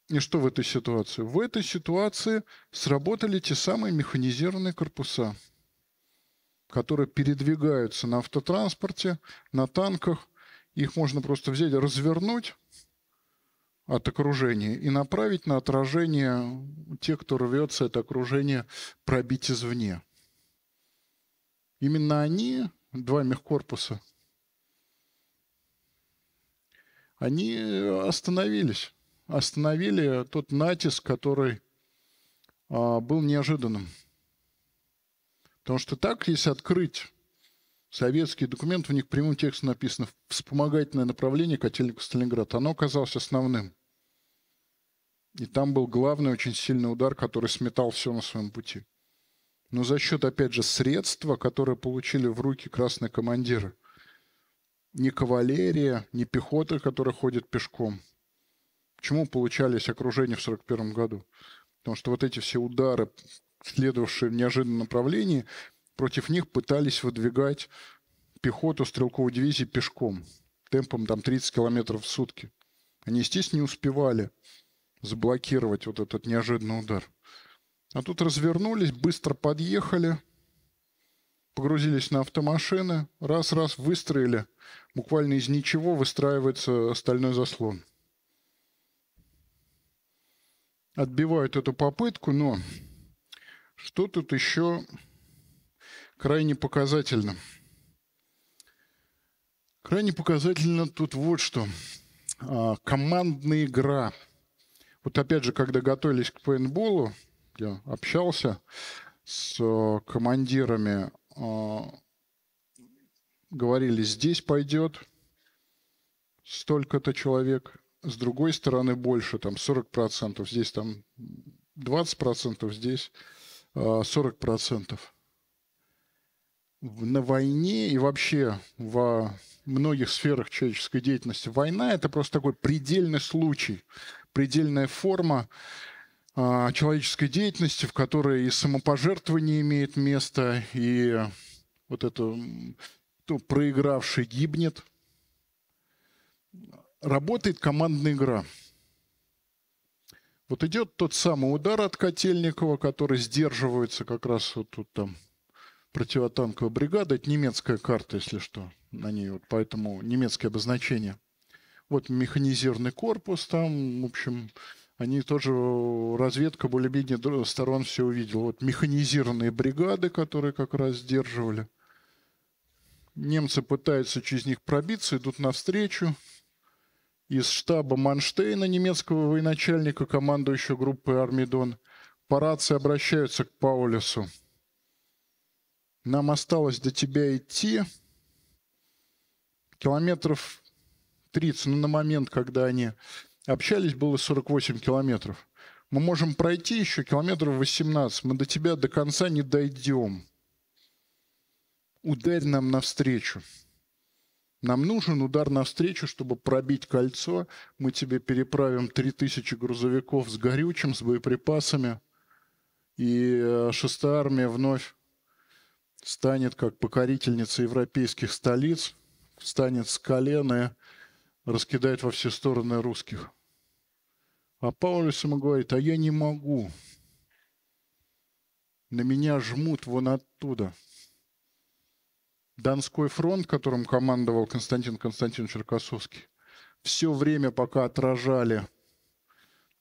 И что в этой ситуации? В этой ситуации сработали те самые механизированные корпуса, которые передвигаются на автотранспорте, на танках. Их можно просто взять, развернуть от окружения и направить на отражение тех, кто рвется это окружение пробить извне. Именно они, два мехкорпуса, они остановились. Остановили тот натиск, который а, был неожиданным. Потому что так, если открыть советский документ, у них прямым текстом написано «Вспомогательное направление котельника Сталинград». Оно оказалось основным. И там был главный очень сильный удар, который сметал все на своем пути. Но за счет, опять же, средства, которые получили в руки красные командиры ни кавалерия, ни пехота, которая ходит пешком. Почему получались окружения в 1941 году? Потому что вот эти все удары, следовавшие в неожиданном направлении, против них пытались выдвигать пехоту стрелковой дивизии пешком, темпом там 30 километров в сутки. Они, естественно, не успевали заблокировать вот этот неожиданный удар. А тут развернулись, быстро подъехали, погрузились на автомашины, раз-раз выстроили – буквально из ничего выстраивается стальной заслон. Отбивают эту попытку, но что тут еще крайне показательно? Крайне показательно тут вот что. А, командная игра. Вот опять же, когда готовились к пейнтболу, я общался с э, командирами а, говорили, здесь пойдет столько-то человек, с другой стороны больше, там 40%, здесь там 20%, здесь 40%. А, на войне и вообще во многих сферах человеческой деятельности война – это просто такой предельный случай, предельная форма а, человеческой деятельности, в которой и самопожертвование имеет место, и вот это кто проигравший гибнет. Работает командная игра. Вот идет тот самый удар от Котельникова, который сдерживается как раз вот тут там противотанковая бригада. Это немецкая карта, если что, на ней. Вот поэтому немецкие обозначения. Вот механизированный корпус там, в общем, они тоже, разведка более-менее сторон все увидела. Вот механизированные бригады, которые как раз сдерживали – Немцы пытаются через них пробиться, идут навстречу. Из штаба Манштейна, немецкого военачальника, командующего группой армии Дон, по рации обращаются к Паулюсу. Нам осталось до тебя идти километров 30. но ну, на момент, когда они общались, было 48 километров. Мы можем пройти еще километров 18. Мы до тебя до конца не дойдем ударь нам навстречу. Нам нужен удар навстречу, чтобы пробить кольцо. Мы тебе переправим 3000 грузовиков с горючим, с боеприпасами. И э, шестая армия вновь станет как покорительница европейских столиц, встанет с колена и раскидает во все стороны русских. А Паулюс ему говорит, а я не могу. На меня жмут вон оттуда – Донской фронт, которым командовал Константин Константинович Черкасовский, все время, пока отражали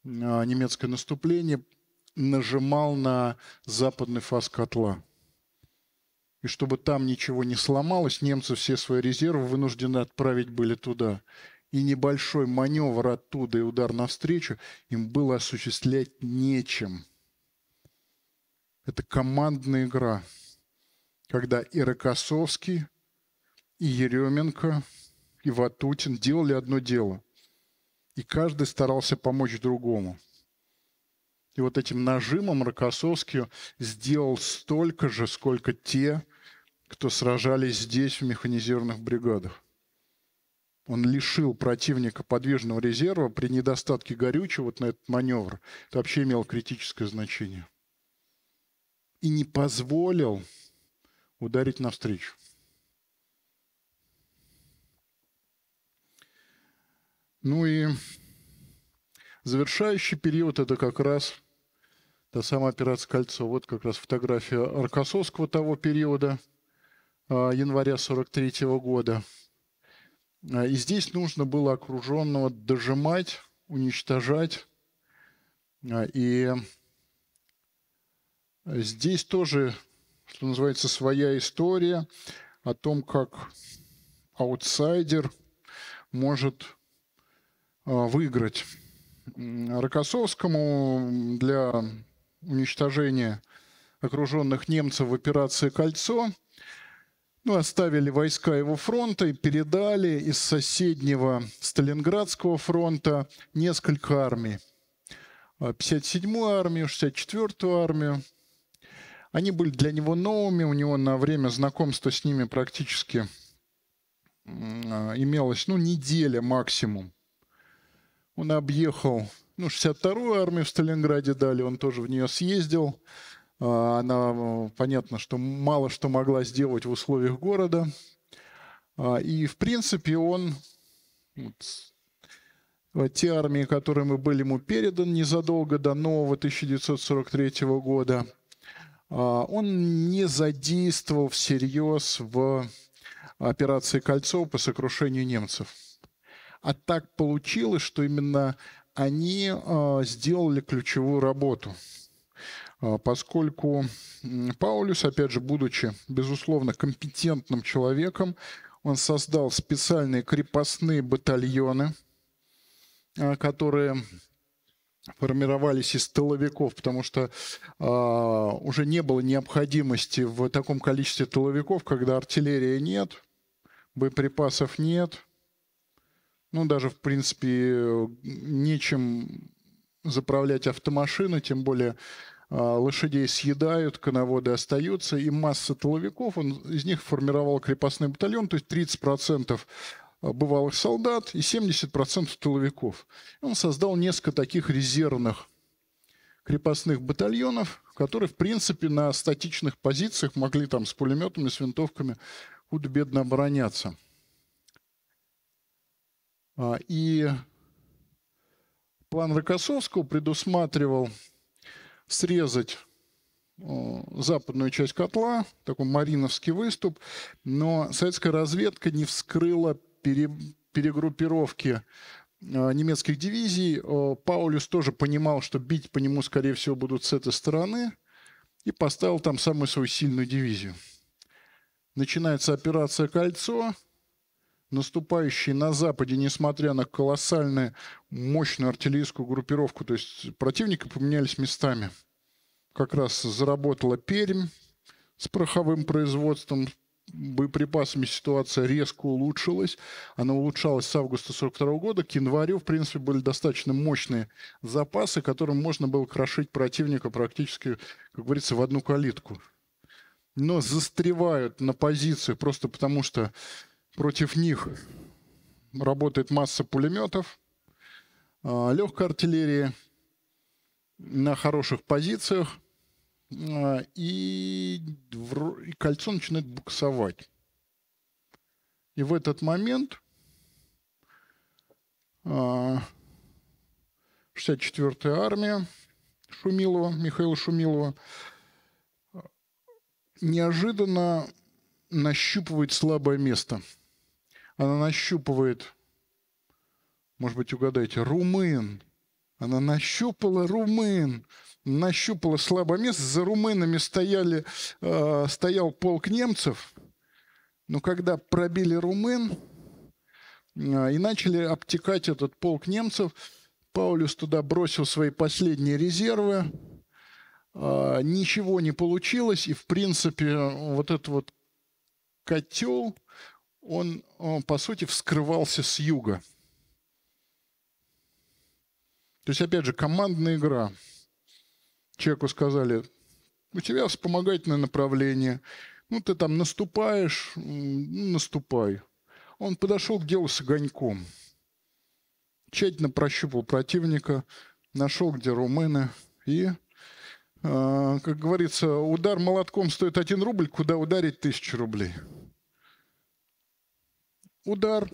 а, немецкое наступление, нажимал на западный фас котла. И чтобы там ничего не сломалось, немцы все свои резервы вынуждены отправить были туда. И небольшой маневр оттуда и удар навстречу им было осуществлять нечем. Это командная игра когда и Рокоссовский, и Еременко, и Ватутин делали одно дело. И каждый старался помочь другому. И вот этим нажимом Рокоссовский сделал столько же, сколько те, кто сражались здесь в механизированных бригадах. Он лишил противника подвижного резерва при недостатке горючего вот на этот маневр. Это вообще имело критическое значение. И не позволил ударить навстречу. Ну и завершающий период – это как раз та самая операция «Кольцо». Вот как раз фотография Аркасовского того периода, а, января 43 -го года. А, и здесь нужно было окруженного дожимать, уничтожать. А, и здесь тоже что называется, своя история о том, как аутсайдер может а, выиграть. Рокоссовскому для уничтожения окруженных немцев в операции «Кольцо» ну, оставили войска его фронта и передали из соседнего Сталинградского фронта несколько армий. 57-ю а, армию, 64-ю армию, они были для него новыми, у него на время знакомства с ними практически а, имелось, ну, неделя максимум. Он объехал, ну, 62-ю армию в Сталинграде дали, он тоже в нее съездил. А, она, э, понятно, что мало что могла сделать в условиях города. А, и, в принципе, он вот, те армии, которые мы были ему передан незадолго до нового 1943 года – а, он не задействовал всерьез в операции «Кольцо» по сокрушению немцев. А так получилось, что именно они а, сделали ключевую работу а, поскольку Паулюс, опять же, будучи, безусловно, компетентным человеком, он создал специальные крепостные батальоны, которые формировались из тыловиков, потому что э, уже не было необходимости в таком количестве тыловиков, когда артиллерии нет, боеприпасов нет, ну даже в принципе нечем заправлять автомашины, тем более а, лошадей съедают, коноводы остаются, и масса тыловиков, он из них формировал крепостный батальон, то есть 30% Э, бывалых солдат и 70% тыловиков. Он создал несколько таких резервных крепостных батальонов, которые, в принципе, на статичных позициях могли там с пулеметами, с винтовками худо-бедно обороняться. А, и план Рокоссовского предусматривал срезать э, западную часть котла, такой Мариновский выступ, но советская разведка не вскрыла пере, перегруппировки э, немецких дивизий. Э, Паулюс тоже понимал, что бить по нему, скорее всего, будут с этой стороны, и поставил там самую свою сильную дивизию. Начинается операция «Кольцо», наступающие на Западе, несмотря на колоссальную мощную артиллерийскую группировку, то есть противники поменялись местами. Как раз заработала Пермь с пороховым производством, боеприпасами ситуация резко улучшилась. Она улучшалась с августа 42 года. К январю, в принципе, были достаточно мощные запасы, которым можно было крошить противника практически, как говорится, в одну калитку. Но застревают на позиции просто потому, что против них работает масса пулеметов, а, легкой артиллерии на хороших позициях – а, и, и кольцо начинает буксовать. И в этот момент 64-я а, армия Шумилова, Михаила Шумилова, а, неожиданно нащупывает слабое место. Она нащупывает, может быть, угадайте, румын. Она нащупала румын нащупала слабое место. За румынами стояли, э, стоял полк немцев. Но когда пробили румын э, и начали обтекать этот полк немцев, Паулюс туда бросил свои последние резервы. Э, ничего не получилось. И, в принципе, вот этот вот котел, он, он э, по сути, вскрывался с юга. То есть, опять же, командная игра – человеку сказали, у тебя вспомогательное направление, ну, ты там наступаешь, ну, наступай. Он подошел к делу с огоньком. Тщательно прощупал противника, нашел, где румыны, и, э, как говорится, удар молотком стоит один рубль, куда ударить тысячу рублей. Удар,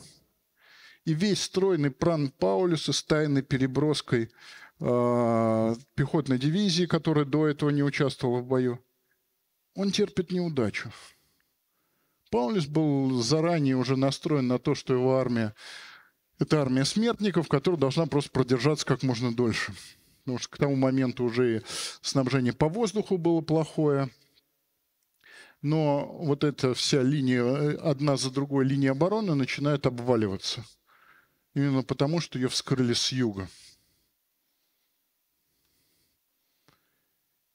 и весь стройный пран Паулюса с тайной переброской – э, пехотной дивизии, которая до этого не участвовала в бою. Он терпит неудачу. Паулюс был заранее уже настроен на то, что его армия – это армия смертников, которая должна просто продержаться как можно дольше. Потому что к тому моменту уже и снабжение по воздуху было плохое. Но вот эта вся линия, одна за другой линия обороны начинает обваливаться. Именно потому, что ее вскрыли с юга.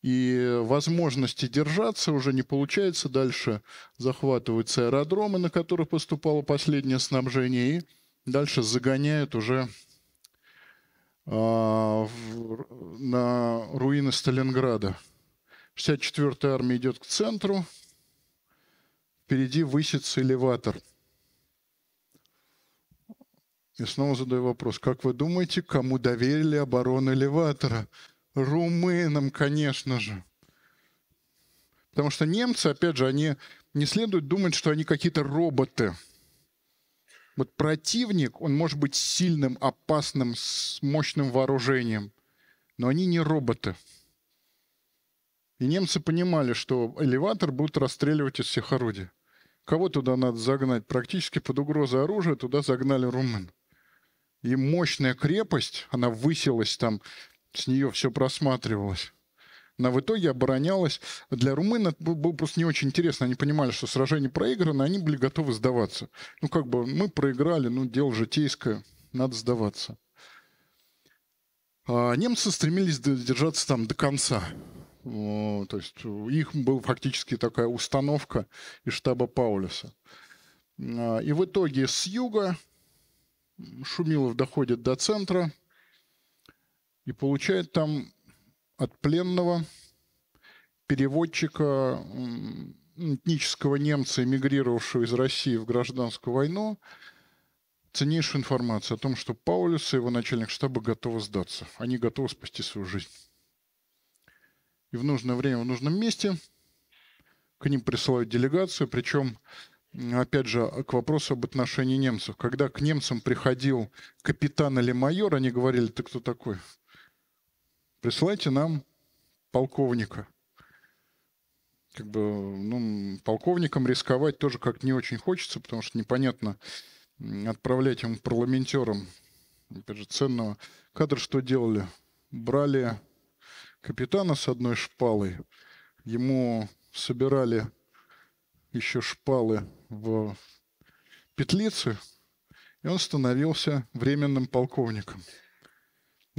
и возможности держаться уже не получается. Дальше захватываются аэродромы, на которых поступало последнее снабжение, и дальше загоняют уже э, в, на руины Сталинграда. 64-я армия идет к центру, впереди высится элеватор. И снова задаю вопрос, как вы думаете, кому доверили оборону элеватора? румынам, конечно же. Потому что немцы, опять же, они не следует думать, что они какие-то роботы. Вот противник, он может быть сильным, опасным, с мощным вооружением, но они не роботы. И немцы понимали, что элеватор будут расстреливать из всех орудий. Кого туда надо загнать? Практически под угрозой оружия туда загнали румын. И мощная крепость, она высилась там с нее все просматривалось. Она в итоге оборонялась. Для румын это было просто не очень интересно. Они понимали, что сражение проиграно, они были готовы сдаваться. Ну, как бы мы проиграли, ну, дело житейское, надо сдаваться. А немцы стремились держаться там до конца. То есть у них была фактически такая установка из штаба Паулюса. А, и в итоге с юга Шумилов доходит до центра, и получает там от пленного переводчика этнического немца, эмигрировавшего из России в гражданскую войну, ценнейшую информацию о том, что Паулюс и его начальник штаба готовы сдаться. Они готовы спасти свою жизнь. И в нужное время, в нужном месте к ним присылают делегацию, причем, опять же, к вопросу об отношении немцев. Когда к немцам приходил капитан или майор, они говорили, ты кто такой? присылайте нам полковника. Как бы, ну, полковником рисковать тоже как не очень хочется, потому что непонятно отправлять им парламентерам, опять же, ценного кадра, что делали. Брали капитана с одной шпалой, ему собирали еще шпалы в петлицы, и он становился временным полковником.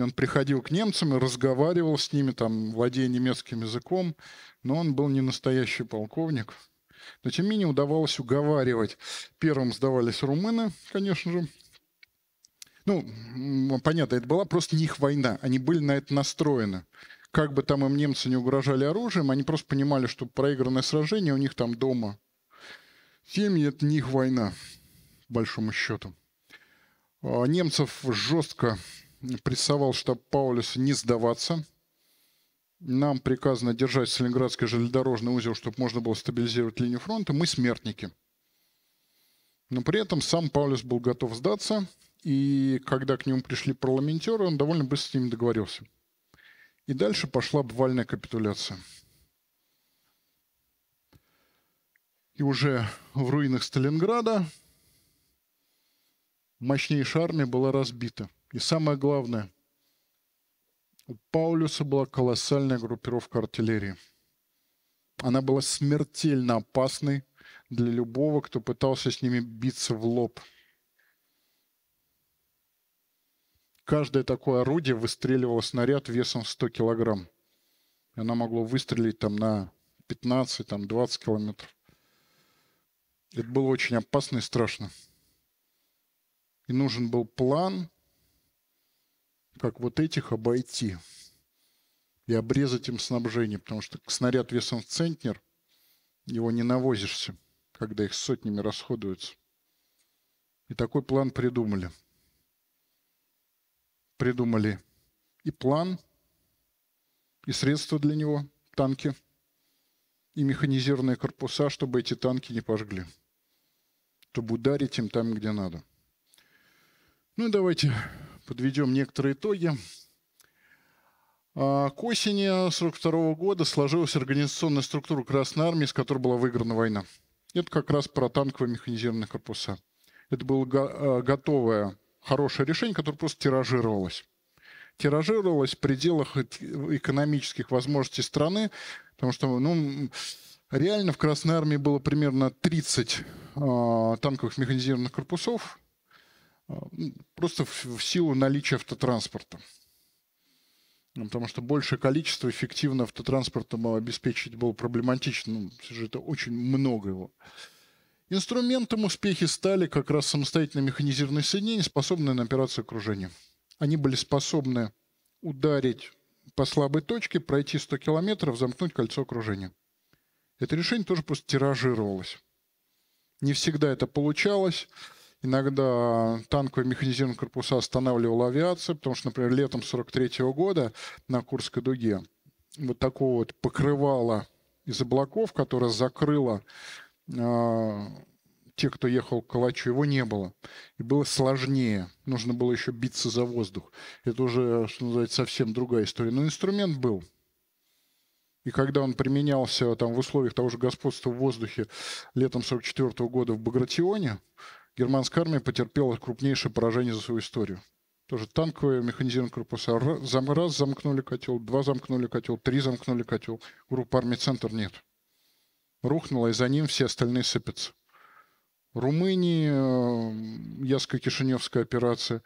Он приходил к немцам и разговаривал с ними, там, владея немецким языком, но он был не настоящий полковник. Но тем не менее удавалось уговаривать. Первым сдавались румыны, конечно же. Ну, понятно, это была просто не их война. Они были на это настроены. Как бы там им немцы не угрожали оружием, они просто понимали, что проигранное сражение у них там дома. Семьи – это не их война, большому счету. А немцев жестко прессовал штаб Паулюса не сдаваться. Нам приказано держать Сталинградский железнодорожный узел, чтобы можно было стабилизировать линию фронта. Мы смертники. Но при этом сам Паулюс был готов сдаться. И когда к нему пришли парламентеры, он довольно быстро с ними договорился. И дальше пошла обвальная капитуляция. И уже в руинах Сталинграда мощнейшая армия была разбита – и самое главное, у Паулюса была колоссальная группировка артиллерии. Она была смертельно опасной для любого, кто пытался с ними биться в лоб. Каждое такое орудие выстреливало снаряд весом 100 килограмм. И оно могло выстрелить там на 15 там, 20 километров. Это было очень опасно и страшно. И нужен был план, как вот этих обойти и обрезать им снабжение, потому что снаряд весом в центнер, его не навозишься, когда их сотнями расходуются. И такой план придумали. Придумали и план, и средства для него, танки, и механизированные корпуса, чтобы эти танки не пожгли, чтобы ударить им там, где надо. Ну и давайте подведем некоторые итоги. А, к осени 1942 года сложилась организационная структура Красной Армии, с которой была выиграна война. Это как раз про танковые механизированные корпуса. Это было а, готовое хорошее решение, которое просто тиражировалось. Тиражировалось в пределах экономических возможностей страны, потому что ну, реально в Красной Армии было примерно 30 э, а, танковых механизированных корпусов, Просто в, в силу наличия автотранспорта. Ну, потому что большее количество эффективно автотранспорта обеспечить было проблематично. Ну, же это очень много его. Инструментом успехи стали как раз самостоятельные механизированные соединения, способные на операцию окружения. Они были способны ударить по слабой точке, пройти 100 километров, замкнуть кольцо окружения. Это решение тоже просто тиражировалось. Не всегда это получалось. Иногда танковые механизированные корпуса останавливала авиация, потому что, например, летом 1943 года на Курской дуге вот такого вот покрывала из облаков, которое закрыло э, те, кто ехал к Калачу, его не было. И было сложнее. Нужно было еще биться за воздух. Это уже, что называется, совсем другая история. Но инструмент был. И когда он применялся там, в условиях того же господства в воздухе летом 1944 года в Багратионе, Германская армия потерпела крупнейшее поражение за свою историю. Тоже танковые механизированные корпуса. Зам, раз замкнули котел, два замкнули котел, три замкнули котел. Группа армий «Центр» нет. Рухнула, и за ним все остальные сыпятся. Румынии, эм, Яско-Кишиневская операция,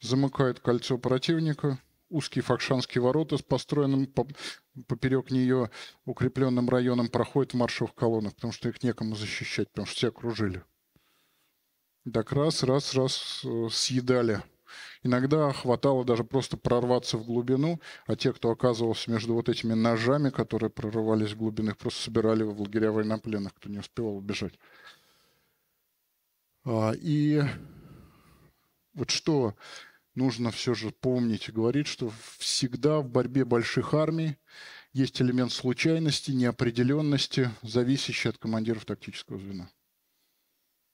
замыкает кольцо противника, узкие факшанские ворота с построенным поперек нее укрепленным районом проходят в маршевых колоннах, потому что их некому защищать, потому что все окружили. Так раз, раз, раз э, съедали. Иногда хватало даже просто прорваться в глубину, а те, кто оказывался между вот этими ножами, которые прорывались в глубину, их просто собирали в лагеря военнопленных, кто не успевал убежать. А, и вот что нужно все же помнить и говорить, что всегда в борьбе больших армий есть элемент случайности, неопределенности, зависящий от командиров тактического звена.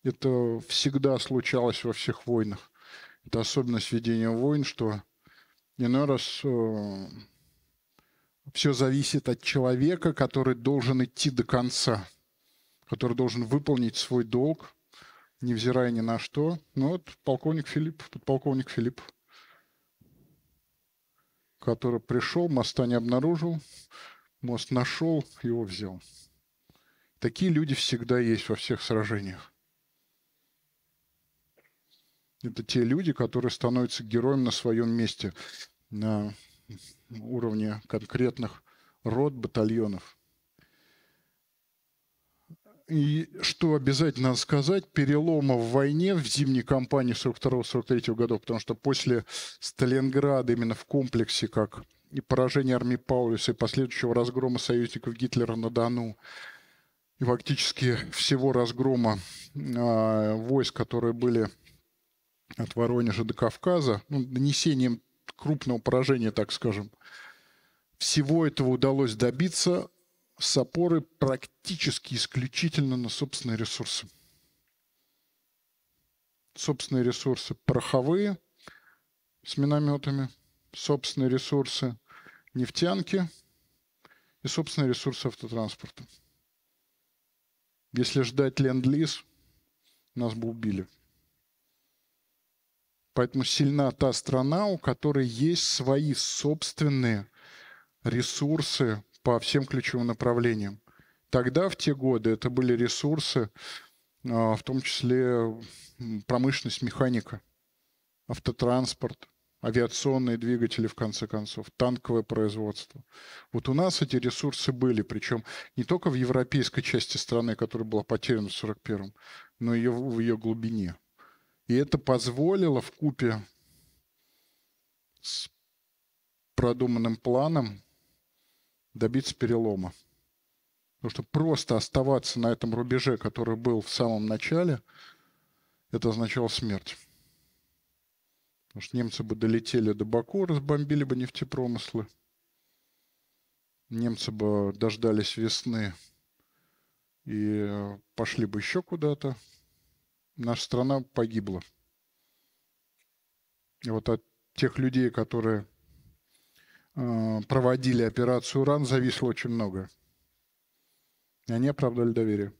Это всегда случалось во всех войнах. Это особенность ведения войн, что иной раз э, все зависит от человека, который должен идти до конца, который должен выполнить свой долг, невзирая ни на что. Ну вот полковник Филипп, подполковник Филипп, который пришел, моста не обнаружил, мост нашел, его взял. Такие люди всегда есть во всех сражениях. Это те люди, которые становятся героем на своем месте, на уровне конкретных род, батальонов. И что обязательно надо сказать, перелома в войне в зимней кампании 42-43 годов, потому что после Сталинграда именно в комплексе, как и поражение армии Паулюса, и последующего разгрома союзников Гитлера на Дону, и фактически всего разгрома э, войск, которые были от Воронежа до Кавказа, ну, нанесением крупного поражения, так скажем, всего этого удалось добиться с опоры практически исключительно на собственные ресурсы. Собственные ресурсы пороховые с минометами, собственные ресурсы нефтянки и собственные ресурсы автотранспорта. Если ждать ленд-лиз, нас бы убили – Поэтому сильна та страна, у которой есть свои собственные ресурсы по всем ключевым направлениям. Тогда, в те годы, это были ресурсы, а, в том числе промышленность, механика, автотранспорт, авиационные двигатели, в конце концов, танковое производство. Вот у нас эти ресурсы были, причем не только в европейской части страны, которая была потеряна в 1941, но и в ее глубине. И это позволило в купе с продуманным планом добиться перелома. Потому что просто оставаться на этом рубеже, который был в самом начале, это означало смерть. Потому что немцы бы долетели до Баку, разбомбили бы нефтепромыслы. Немцы бы дождались весны и пошли бы еще куда-то наша страна погибла. И вот от тех людей, которые э, проводили операцию «Уран», зависло очень много. И они оправдали доверие.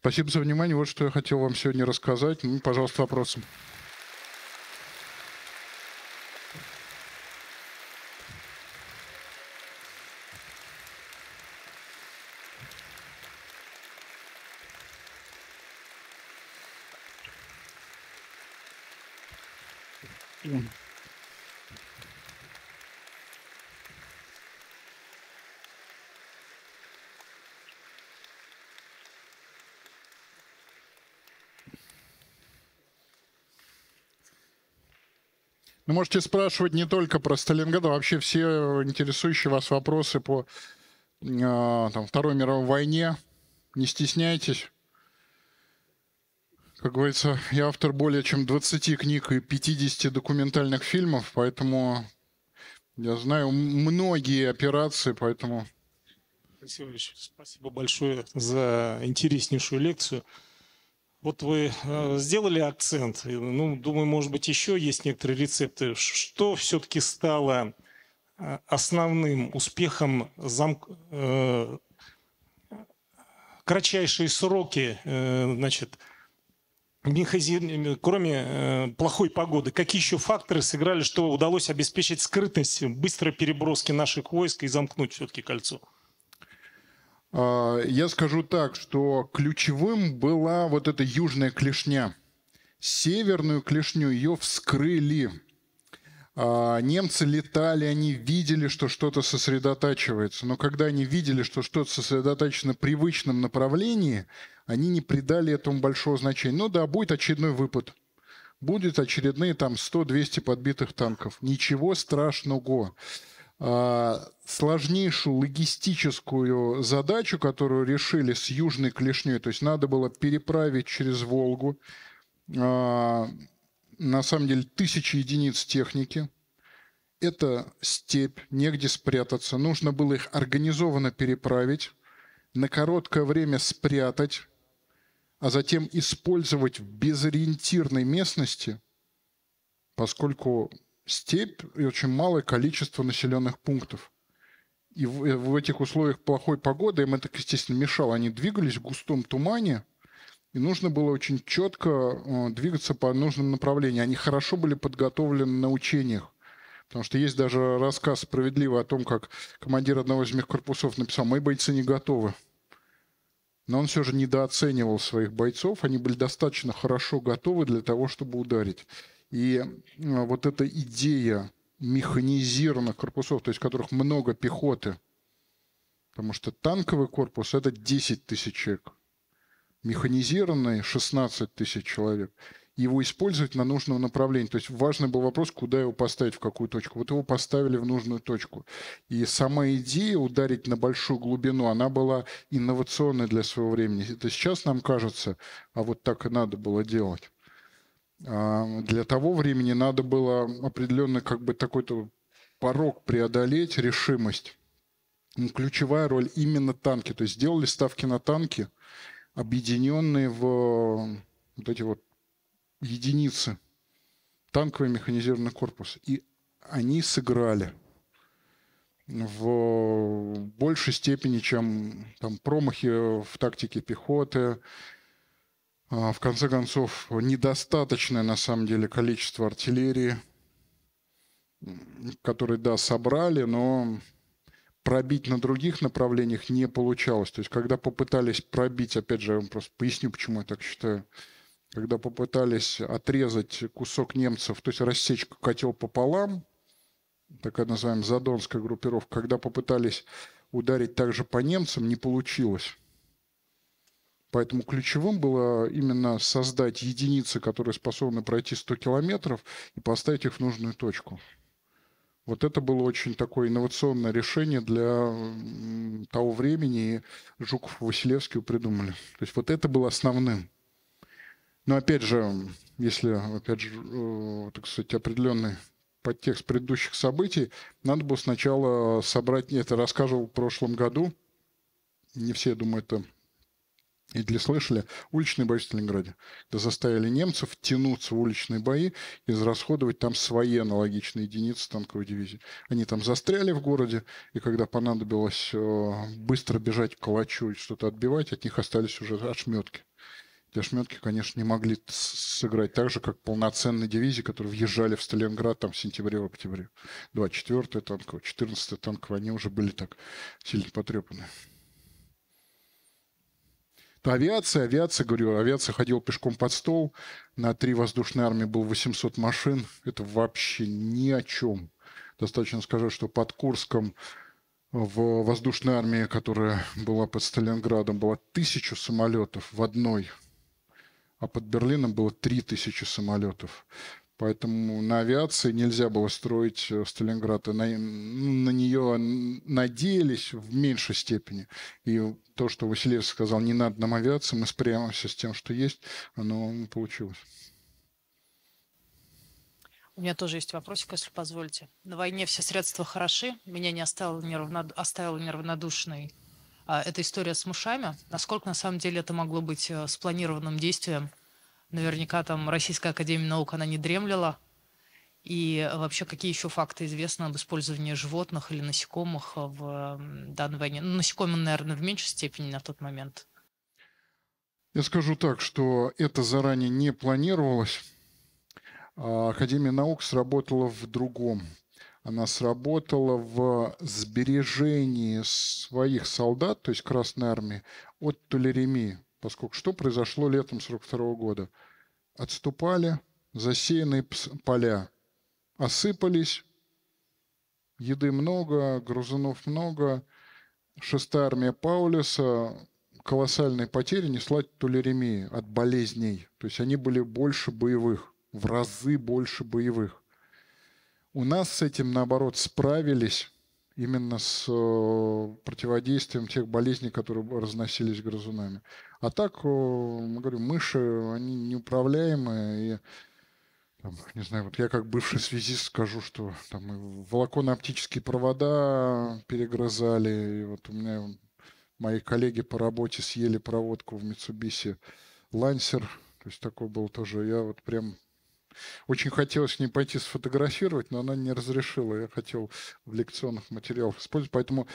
Спасибо за внимание. Вот что я хотел вам сегодня рассказать. Ну, пожалуйста, вопросы. можете спрашивать не только про Сталинград, а вообще все интересующие вас вопросы по а, там, Второй мировой войне. Не стесняйтесь. Как говорится, я автор более чем 20 книг и 50 документальных фильмов, поэтому я знаю многие операции, поэтому... спасибо большое за интереснейшую лекцию. Вот вы э, сделали акцент, ну, думаю, может быть, еще есть некоторые рецепты. Что все-таки стало э, основным успехом замк... Э, кратчайшие сроки, значит, кроме плохой погоды, какие еще факторы сыграли, что удалось обеспечить скрытность быстрой переброски наших войск и замкнуть все-таки кольцо? А, я скажу так, что ключевым была вот эта южная клешня. Северную клешню ее вскрыли. А, немцы летали, они видели, что что-то сосредотачивается. Но когда они видели, что что-то сосредотачено в привычном направлении, они не придали этому большого значения. Ну да, будет очередной выпад. Будет очередные там 100-200 подбитых танков. Ничего страшного. А, сложнейшую логистическую задачу, которую решили с южной клешней. То есть надо было переправить через Волгу, а, на самом деле, тысячи единиц техники. Это степь, негде спрятаться. Нужно было их организованно переправить, на короткое время спрятать, а затем использовать в безориентирной местности, поскольку степь и очень малое количество населенных пунктов. И в, э, в этих условиях плохой погоды им это, естественно, мешало. Они двигались в густом тумане, и нужно было очень четко э, двигаться по нужным направлениям. Они хорошо были подготовлены на учениях. Потому что есть даже рассказ справедливый о том, как командир одного из мехкорпусов написал «Мои бойцы не готовы». Но он все же недооценивал своих бойцов. Они были достаточно хорошо готовы для того, чтобы ударить. И э, вот эта идея механизированных корпусов, то есть которых много пехоты, потому что танковый корпус – это 10 тысяч человек, механизированный – 16 тысяч человек. Его использовать на нужном направлении. То есть важный был вопрос, куда его поставить, в какую точку. Вот его поставили в нужную точку. И сама идея ударить на большую глубину, она была инновационной для своего времени. Это сейчас нам кажется, а вот так и надо было делать. Для того времени надо было определенный как бы такой-то порог преодолеть, решимость. Ну, ключевая роль именно танки. То есть сделали ставки на танки, объединенные в вот эти вот единицы, танковый механизированный корпус. И они сыграли в большей степени, чем там, промахи в тактике пехоты, а, в конце концов, недостаточное на самом деле количество артиллерии, которые, да, собрали, но пробить на других направлениях не получалось. То есть, когда попытались пробить, опять же, я вам просто поясню, почему я так считаю, когда попытались отрезать кусок немцев, то есть рассечь котел пополам, такая называемая задонская группировка, когда попытались ударить также по немцам, не получилось. Поэтому ключевым было именно создать единицы, которые способны пройти 100 километров, и поставить их в нужную точку. Вот это было очень такое инновационное решение для того времени, и Жуков и Василевский придумали. То есть вот это было основным. Но опять же, если, опять же, э, так сказать, определенный подтекст предыдущих событий, надо было сначала собрать, это рассказывал в прошлом году, не все, я думаю, это и для слышали, уличные бои в Сталинграде, когда заставили немцев тянуться в уличные бои и израсходовать там свои аналогичные единицы танковой дивизии. Они там застряли в городе, и когда понадобилось э, быстро бежать к калачу и что-то отбивать, от них остались уже ошметки. Эти ошметки, конечно, не могли сыграть так же, как полноценные дивизии, которые въезжали в Сталинград там в сентябре, октябре. 24-я танковая, 14-я танковая, они уже были так сильно потрепаны авиация, авиация, говорю, авиация ходила пешком под стол, на три воздушной армии было 800 машин, это вообще ни о чем. Достаточно сказать, что под Курском в воздушной армии, которая была под Сталинградом, было тысячу самолетов в одной, а под Берлином было три тысячи самолетов. Поэтому на авиации нельзя было строить э, Сталинград. А на, на нее надеялись в меньшей степени. И то, что Василевский сказал, не надо нам авиации, мы спрямимся с тем, что есть, оно получилось. У меня тоже есть вопросик, если позволите. На войне все средства хороши, меня не оставила, неравнод... оставила неравнодушной а, эта история с мушами. Насколько на самом деле это могло быть э, спланированным действием? Наверняка там Российская Академия Наук, она не дремлила, и вообще, какие еще факты известны об использовании животных или насекомых в данной войне? Ну, насекомые, наверное, в меньшей степени на тот момент. Я скажу так, что это заранее не планировалось. А, Академия наук сработала в другом. Она сработала в сбережении своих солдат, то есть Красной Армии, от Толеремии. Поскольку что произошло летом 1942 года? Отступали засеянные поля осыпались, еды много, грузунов много. Шестая армия Паулиса колоссальные потери несла тулеремии от болезней. То есть они были больше боевых, в разы больше боевых. У нас с этим, наоборот, справились именно с э, противодействием тех болезней, которые разносились грызунами. А так, э, мы говорим, мыши, они неуправляемые, и там, <laughs> не знаю, вот я как бывший связист скажу, что там волоконно-оптические провода перегрызали, и вот у меня мои коллеги по работе съели проводку в Mitsubishi Lancer, то есть такое было тоже, я вот прям очень хотелось с ней пойти сфотографировать, но она не разрешила. Я хотел в лекционных материалах использовать. Поэтому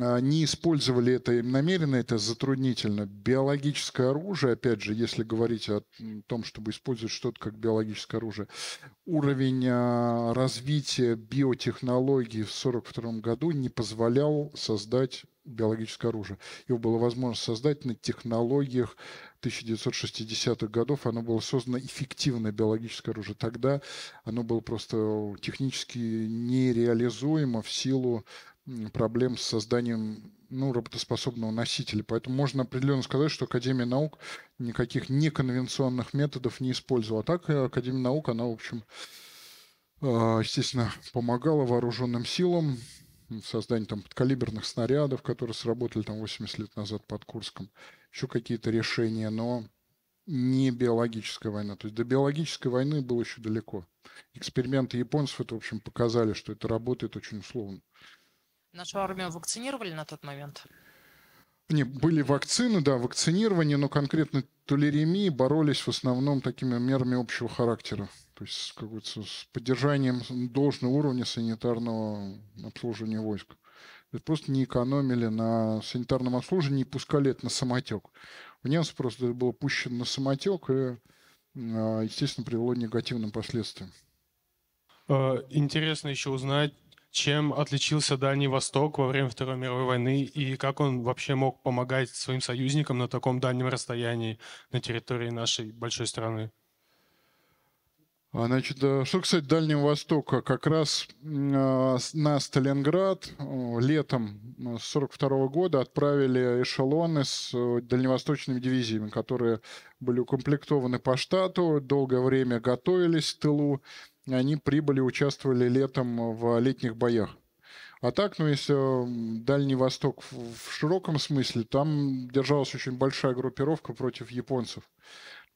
а, не использовали это им намеренно, это затруднительно. Биологическое оружие, опять же, если говорить о том, чтобы использовать что-то как биологическое оружие, уровень а, развития биотехнологий в 1942 году не позволял создать биологическое оружие. Его было возможно создать на технологиях 1960-х годов. Оно было создано эффективное биологическое оружие. Тогда оно было просто технически нереализуемо в силу проблем с созданием ну, работоспособного носителя. Поэтому можно определенно сказать, что Академия наук никаких неконвенционных методов не использовала. А так э, Академия наук, она, в общем, э, естественно, помогала вооруженным силам создание там подкалиберных снарядов, которые сработали там 80 лет назад под Курском, еще какие-то решения, но не биологическая война. То есть до биологической войны было еще далеко. Эксперименты японцев это, в общем, показали, что это работает очень условно. Нашу армию вакцинировали на тот момент? не, были вакцины, да, вакцинирование, но конкретно тулеремии боролись в основном такими мерами общего характера. То есть с, -то, с поддержанием должного уровня санитарного обслуживания войск. То есть просто не экономили на санитарном обслуживании, и пускали это на самотек. У немцев просто это было пущено на самотек, и, а, естественно, привело к негативным последствиям. А, интересно еще узнать, чем отличился Дальний Восток во время Второй мировой войны и как он вообще мог помогать своим союзникам на таком дальнем расстоянии на территории нашей большой страны? А, значит, э, что, кстати, Дальнего Востока, как раз э, на Сталинград э, летом 1942 года отправили эшелоны с дальневосточными дивизиями, которые были укомплектованы по штату, долгое время готовились к тылу, они прибыли, участвовали летом в летних боях. А так, ну, если Дальний Восток в широком смысле, там держалась очень большая группировка против японцев.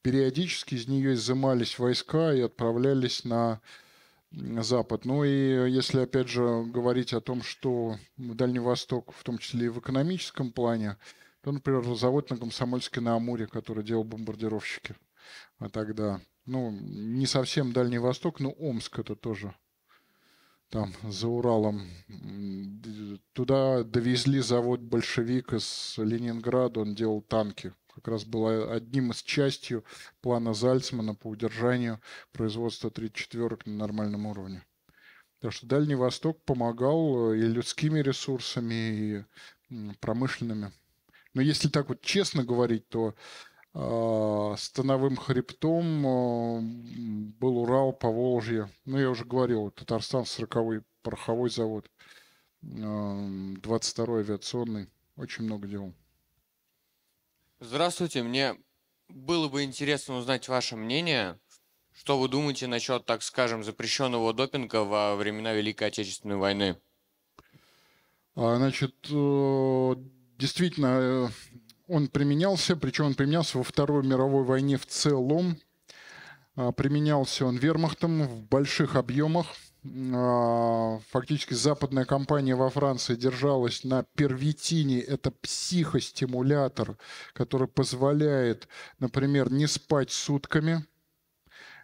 Периодически из нее изымались войска и отправлялись на Запад. Ну и если, опять же, говорить о том, что Дальний Восток, в том числе и в экономическом плане, то, например, завод на Комсомольске на Амуре, который делал бомбардировщики а тогда, ну, не совсем Дальний Восток, но Омск это тоже там за Уралом. Туда довезли завод «Большевик» из Ленинграда, он делал танки. Как раз был одним из частью плана Зальцмана по удержанию производства 34 на нормальном уровне. Так что Дальний Восток помогал э, и людскими ресурсами, и промышленными. Но если так вот честно говорить, то Э, становым хребтом э, был Урал, Поволжье. Ну, я уже говорил, Татарстан, 40-й пороховой завод, 22-й э, авиационный. Очень много дел. Здравствуйте. Мне было бы интересно узнать ваше мнение. Что вы думаете насчет, так скажем, запрещенного допинга во времена Великой Отечественной войны? А, значит, действительно, он применялся, причем он применялся во Второй мировой войне в целом. А, применялся он вермахтом в больших объемах. А, фактически западная компания во Франции держалась на первитине. Это психостимулятор, который позволяет, например, не спать сутками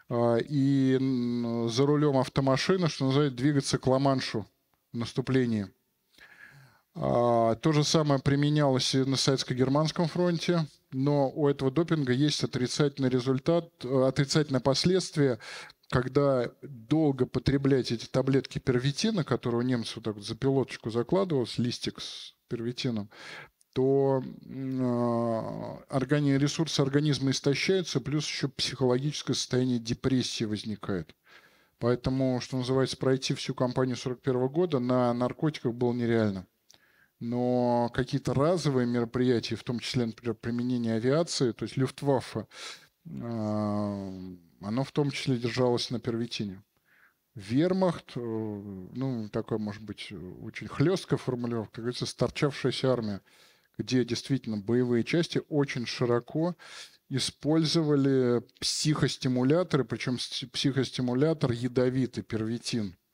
а, и за рулем автомашины, что называется, двигаться к Ла-Маншу в наступлении. А, то же самое применялось и на советско-германском фронте, но у этого допинга есть отрицательный результат, э, отрицательное последствие, когда долго потреблять эти таблетки первитина, которые у немцев так вот за пилоточку закладывалось, листик с первитином, то а, органи, ресурсы организма истощаются, плюс еще психологическое состояние депрессии возникает. Поэтому, что называется, пройти всю кампанию 41 года на наркотиках было нереально но какие-то разовые мероприятия, в том числе, например, применение авиации, то есть Люфтваффе, а, оно в том числе держалось на первитине. Вермахт, э, ну, такой, может быть, очень хлесткая формулировка, как говорится, сторчавшаяся армия, где действительно боевые части очень широко использовали психостимуляторы, причем психостимулятор ядовитый, первитин –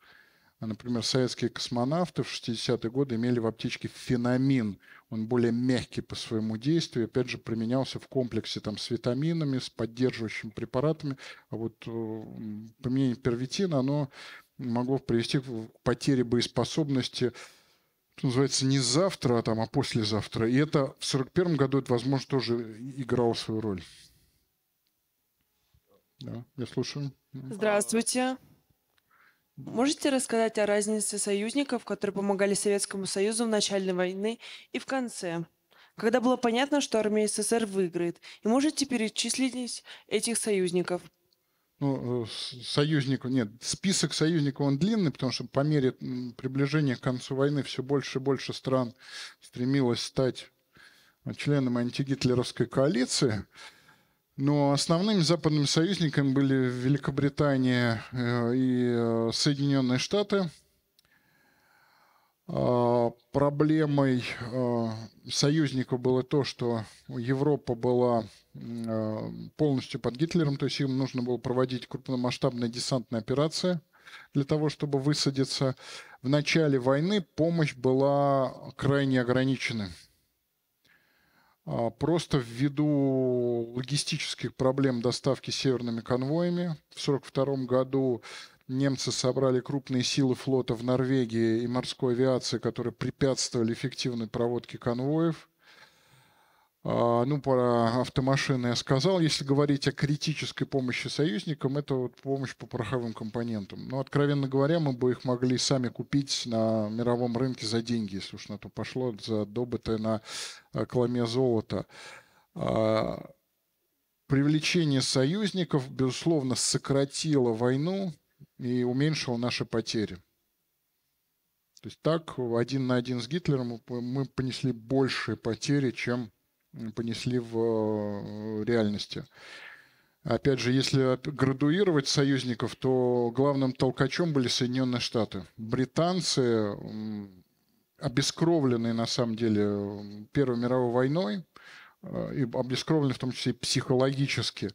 а, например, советские космонавты в 60-е годы имели в аптечке феномин. Он более мягкий по своему действию. Опять же, применялся в комплексе там, с витаминами, с поддерживающими препаратами. А вот э, применение первитина, оно могло привести к потере боеспособности что называется, не завтра, а, там, а послезавтра. И это в 1941 году, это, возможно, тоже играло свою роль. Да, я слушаю. Здравствуйте. Можете рассказать о разнице союзников, которые помогали Советскому Союзу в начале войны и в конце? Когда было понятно, что армия СССР выиграет, и можете перечислить этих союзников? ну, э, союзников, нет, список союзников он длинный, потому что по мере приближения к концу войны все больше и больше стран стремилось стать членом антигитлеровской коалиции. Но основными западными союзниками были Великобритания э, и э, Соединенные Штаты. А, проблемой э, союзников было то, что Европа была полностью под Гитлером, то есть им нужно было проводить крупномасштабные десантные операции для того, чтобы высадиться. В начале войны помощь была крайне ограничена. А, просто ввиду логистических проблем доставки северными конвоями в 1942 году немцы собрали крупные силы флота в Норвегии и морской авиации, которые препятствовали эффективной проводке конвоев. А, ну, про автомашины я сказал. Если говорить о критической помощи союзникам, это вот помощь по пороховым компонентам. Но, откровенно говоря, мы бы их могли сами купить на мировом рынке за деньги, если уж на то пошло, за добытое на э, кломе золота. А, привлечение союзников, безусловно, сократило войну и уменьшило наши потери. То есть так, один на один с Гитлером мы понесли большие потери, чем понесли в э, реальности. Опять же, если градуировать союзников, то главным толкачом были Соединенные Штаты. Британцы, обескровленные на самом деле Первой мировой войной, э, и обескровленные в том числе и психологически,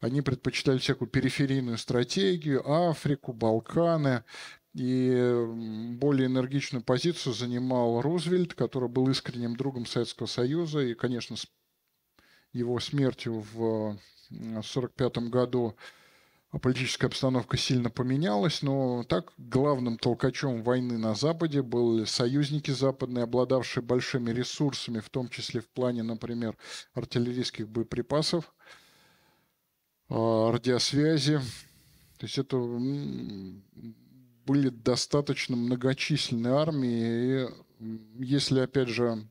они предпочитали всякую периферийную стратегию, Африку, Балканы, и более энергичную позицию занимал Рузвельт, который был искренним другом Советского Союза. И, конечно, с его смертью в 1945 году политическая обстановка сильно поменялась, но так главным толкачом войны на Западе были союзники западные, обладавшие большими ресурсами, в том числе в плане, например, артиллерийских боеприпасов, а, радиосвязи. То есть это были достаточно многочисленные армии И если, опять же,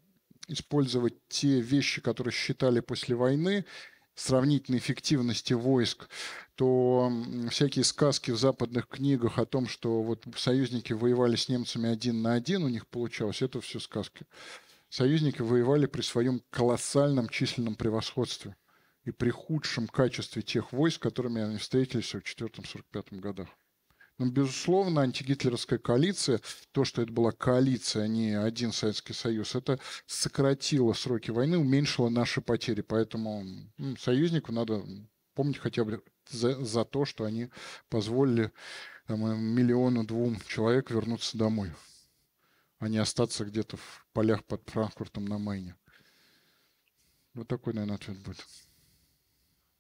использовать те вещи, которые считали после войны, сравнительной эффективности войск, то всякие сказки в западных книгах о том, что вот союзники воевали с немцами один на один, у них получалось, это все сказки. Союзники воевали при своем колоссальном численном превосходстве и при худшем качестве тех войск, которыми они встретились в 1944-1945 годах. Но, ну, безусловно, антигитлеровская коалиция, то, что это была коалиция, а не один Советский Союз, это сократило сроки войны, уменьшило наши потери. Поэтому ну, союзнику надо помнить хотя бы за, за то, что они позволили там, э, миллиону двум человек вернуться домой, а не остаться где-то в полях под Франкфуртом на Майне. Вот такой, наверное, ответ будет.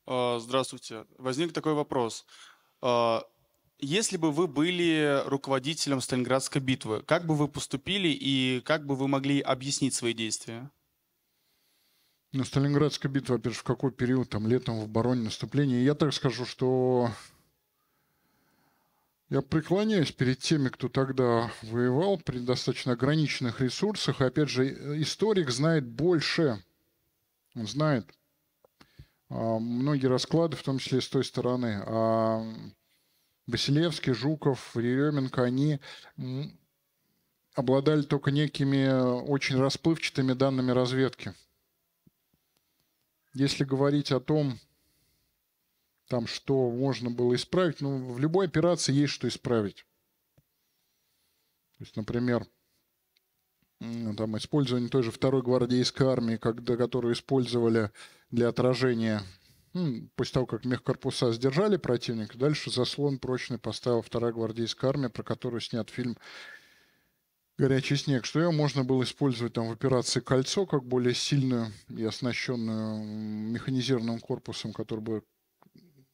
А, здравствуйте. Возник такой вопрос. А, если бы вы были руководителем Сталинградской битвы, как бы вы поступили и как бы вы могли объяснить свои действия? Ну, Сталинградская битва, Во-первых, в какой период, там, летом, в обороне, наступление. Я так скажу, что я преклоняюсь перед теми, кто тогда воевал при достаточно ограниченных ресурсах. И, опять же, историк знает больше. Он знает а, многие расклады, в том числе и с той стороны. А Басилевский, Жуков, Еременко, они обладали только некими э, очень расплывчатыми данными разведки. Если говорить о том, там, что можно было исправить, ну, в любой операции есть что исправить. То есть, например, там, использование той же второй гвардейской армии, когда, которую использовали для отражения ну, после того, как мехкорпуса сдержали противника, дальше заслон прочный поставил вторая гвардейская армия, про которую снят фильм «Горячий снег», что ее можно было использовать там в операции «Кольцо» как более сильную и оснащенную механизированным корпусом, который бы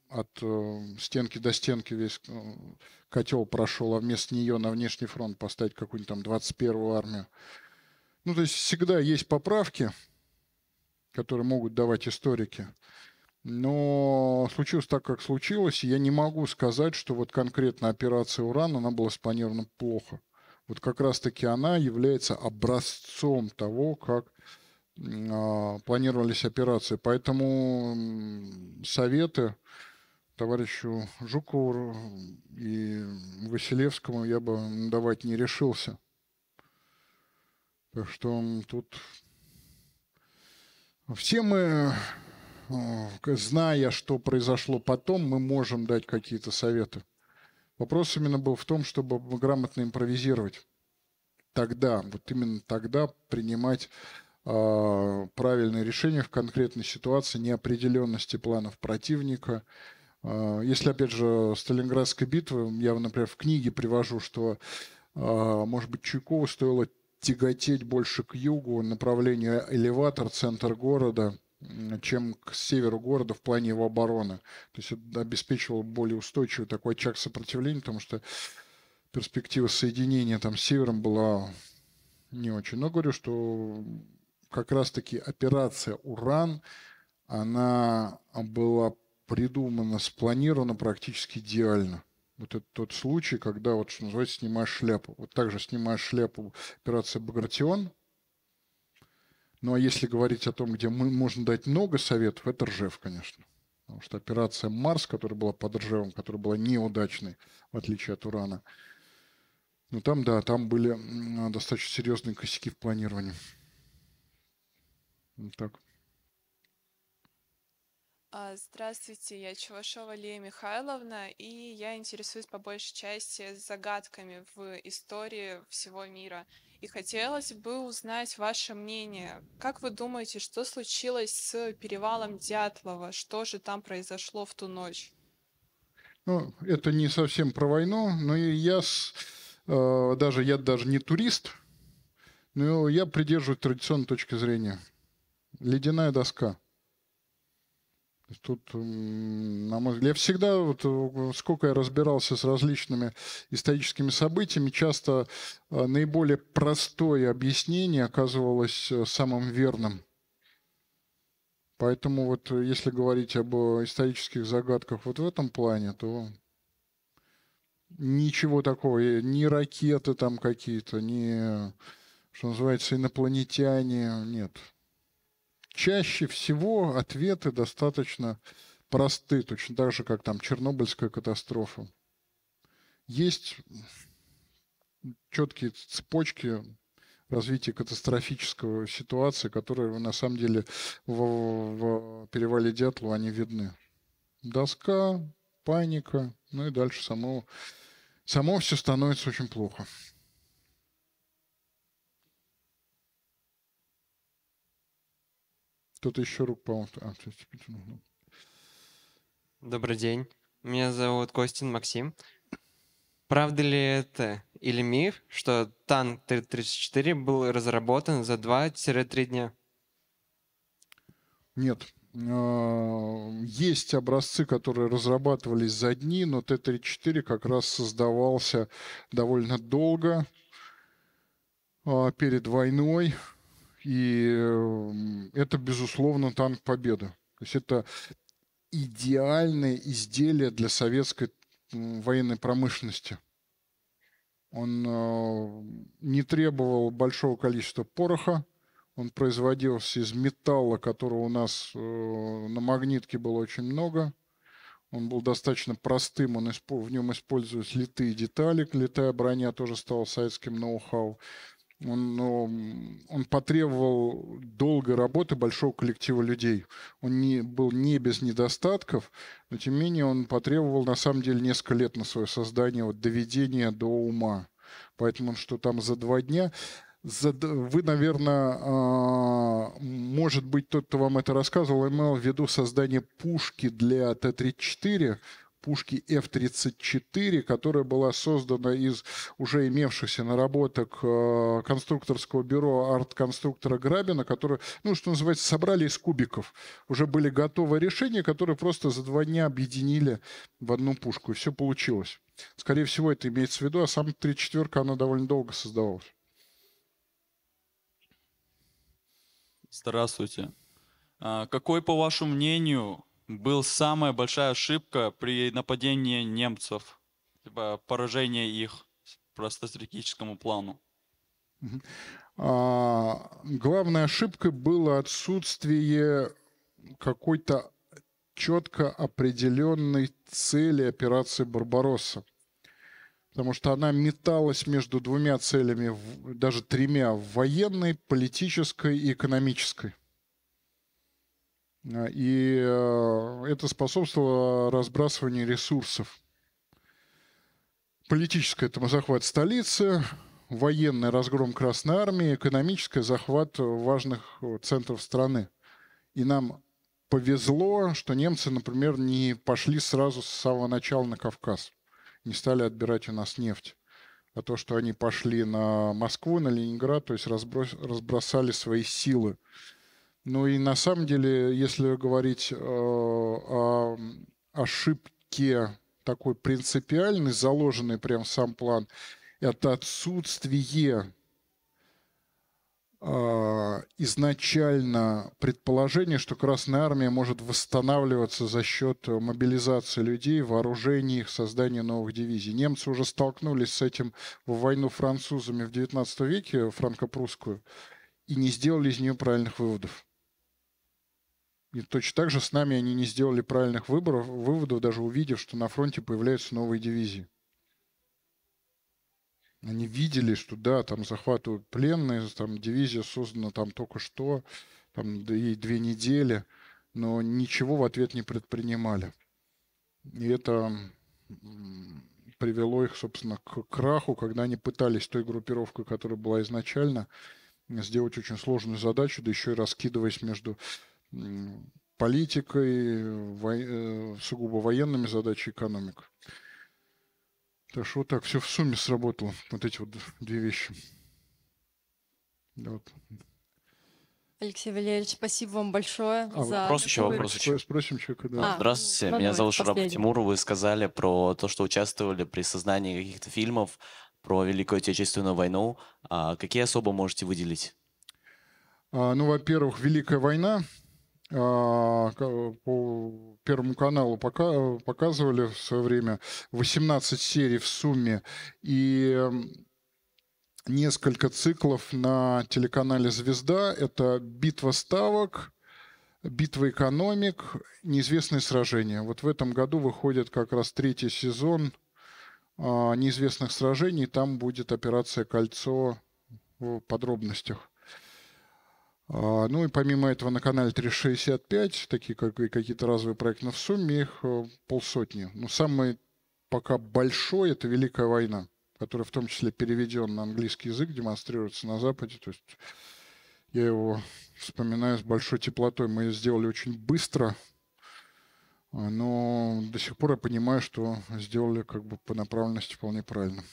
от э, стенки до стенки весь э, котел прошел, а вместо нее на внешний фронт поставить какую-нибудь там 21-ю армию. Ну, то есть всегда есть поправки, которые могут давать историки. Но случилось так, как случилось, и я не могу сказать, что вот конкретно операция «Уран», она была спланирована плохо. Вот как раз-таки она является образцом того, как э, планировались операции. Поэтому советы товарищу Жукову и Василевскому я бы давать не решился. Так что тут все мы Э, зная, что произошло потом, мы можем дать какие-то советы. Вопрос именно был в том, чтобы грамотно импровизировать. Тогда, вот именно тогда принимать э, правильные решения в конкретной ситуации, неопределенности планов противника. Э, если, опять же, Сталинградская битва, я, например, в книге привожу, что, э, может быть, Чуйкову стоило тяготеть больше к югу, направлению элеватор, центр города – чем к северу города в плане его обороны. То есть это обеспечивало более устойчивый такой очаг сопротивления, потому что перспектива соединения там с севером была не очень. Но говорю, что как раз-таки операция «Уран», она была придумана, спланирована практически идеально. Вот это тот случай, когда, вот, что называется, снимаешь шляпу. Вот также снимаешь шляпу операция «Багратион», ну а если говорить о том, где мы, можно дать много советов, это Ржев, конечно. Потому что операция «Марс», которая была под Ржевом, которая была неудачной, в отличие от «Урана», ну там, да, там были достаточно серьезные косяки в планировании. Вот так. А, здравствуйте, я Чувашова Лия Михайловна, и я интересуюсь по большей части загадками в истории всего мира – и хотелось бы узнать ваше мнение. Как вы думаете, что случилось с перевалом Дятлова? Что же там произошло в ту ночь? Ну, это не совсем про войну, но я с, э, даже я даже не турист, но я придерживаюсь традиционной точки зрения. Ледяная доска – Тут, на мой взгляд, я всегда, вот, э, сколько я разбирался с различными историческими событиями, часто э, наиболее простое объяснение оказывалось э, самым верным. Поэтому вот если говорить об исторических загадках вот в этом плане, то ничего такого, ни ракеты там какие-то, ни, что называется, инопланетяне, нет чаще всего ответы достаточно просты, точно так же, как там Чернобыльская катастрофа. Есть четкие цепочки развития катастрофического ситуации, которые на самом деле в, в перевале Дятлу они видны. Доска, паника, ну и дальше само, само все становится очень плохо. Кто-то еще руку, по-моему, а, ну, ну. Добрый день. Меня зовут Костин Максим. Правда ли это или миф, что танк Т-34 был разработан за 2-3 дня? Нет. А, есть образцы, которые разрабатывались за дни, но Т-34 как раз создавался довольно долго а, перед войной. И эм, это, безусловно, танк победы. То есть это идеальное изделие для советской военной промышленности. Он эм, не требовал большого количества пороха, он производился из металла, которого у нас э, на магнитке было очень много. Он был достаточно простым, он, в нем использовались литые детали, литая броня тоже стала советским ноу-хау. Он, ну, он потребовал долгой работы большого коллектива людей. Он не, был не без недостатков, но тем не менее он потребовал на самом деле несколько лет на свое создание, вот, доведение до ума. Поэтому что там за два дня... За, вы, наверное, а, может быть, тот, кто вам это рассказывал, имел в виду создание пушки для Т-34, пушки F-34, которая была создана из уже имевшихся наработок э, конструкторского бюро арт-конструктора Грабина, которые, ну, что называется, собрали из кубиков. Уже были готовые решения, которые просто за два дня объединили в одну пушку, и все получилось. Скорее всего, это имеется в виду, а сам 3-4, она довольно долго создавалась. Здравствуйте. А, какой, по вашему мнению, был самая большая ошибка при нападении немцев, типа поражение их просто стратегическому плану? А, главной ошибкой было отсутствие какой-то четко определенной цели операции «Барбаросса». Потому что она металась между двумя целями, даже тремя – военной, политической и экономической – Э, и э, это способствовало разбрасыванию ресурсов. Политическое – это захват столицы, военный – разгром Красной Армии, экономическое – захват важных э, центров страны. И нам повезло, что немцы, например, не пошли сразу с самого начала на Кавказ, не стали отбирать у нас нефть. А то, что они пошли на Москву, на Ленинград, то есть разбросали свои силы ну и на самом деле, если говорить э, о ошибке такой принципиальной, заложенной прям в сам план, это отсутствие э, изначально предположения, что Красная Армия может восстанавливаться за счет мобилизации людей, вооружения их, создания новых дивизий. Немцы уже столкнулись с этим в войну французами в 19 веке, франко-прусскую, и не сделали из нее правильных выводов. И точно так же с нами они не сделали правильных выборов, выводов, даже увидев, что на фронте появляются новые дивизии. Они видели, что да, там захватывают пленные, там дивизия создана там только что, там ей две недели, но ничего в ответ не предпринимали. И это привело их, собственно, к краху, когда они пытались той группировкой, которая была изначально, сделать очень сложную задачу, да еще и раскидываясь между политикой, во... Э, сугубо военными задачами экономик. Так что вот так все в сумме сработало, вот эти вот две вещи. вот. Алексей Валерьевич, спасибо вам большое а, за... Вопрос еще, вопрос еще. Спросим человека, да. А, Здравствуйте, ну, меня зовут Шарап Тимур. Вы сказали про то, что участвовали при создании каких-то фильмов про Великую Отечественную войну. А какие особо можете выделить? А, ну, во-первых, Великая война – а, по Первому каналу пока, показывали в свое время 18 серий в сумме и несколько циклов на телеканале «Звезда». Это «Битва ставок», «Битва экономик», «Неизвестные сражения». Вот в этом году выходит как раз третий сезон а, «Неизвестных сражений». Там будет «Операция Кольцо» в подробностях. А, ну и помимо этого на канале 365, такие как и какие-то разовые проекты, но в сумме их э, полсотни. Но ну, самый пока большой – это «Великая война», которая в том числе переведен на английский язык, демонстрируется на Западе. То есть я его вспоминаю с большой теплотой. Мы ее сделали очень быстро, но до сих пор я понимаю, что сделали как бы по направленности вполне правильно.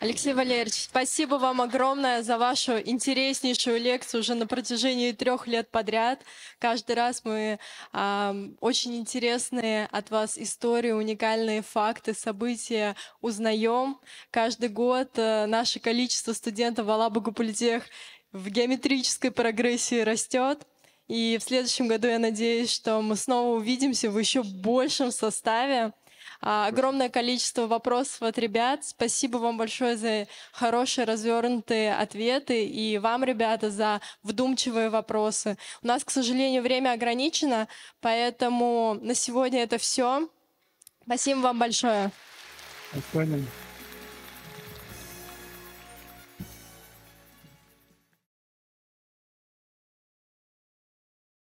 Алексей Валерьевич, спасибо вам огромное за вашу интереснейшую лекцию уже на протяжении трех лет подряд. Каждый раз мы э, очень интересные от вас истории, уникальные факты, события узнаем. Каждый год э, наше количество студентов в Алабогу Политех в геометрической прогрессии растет. И в следующем году я надеюсь, что мы снова увидимся в еще большем составе. А, огромное количество вопросов от ребят. Спасибо вам большое за хорошие развернутые ответы и вам, ребята, за вдумчивые вопросы. У нас, к сожалению, время ограничено, поэтому на сегодня это все. Спасибо вам большое. Спасибо.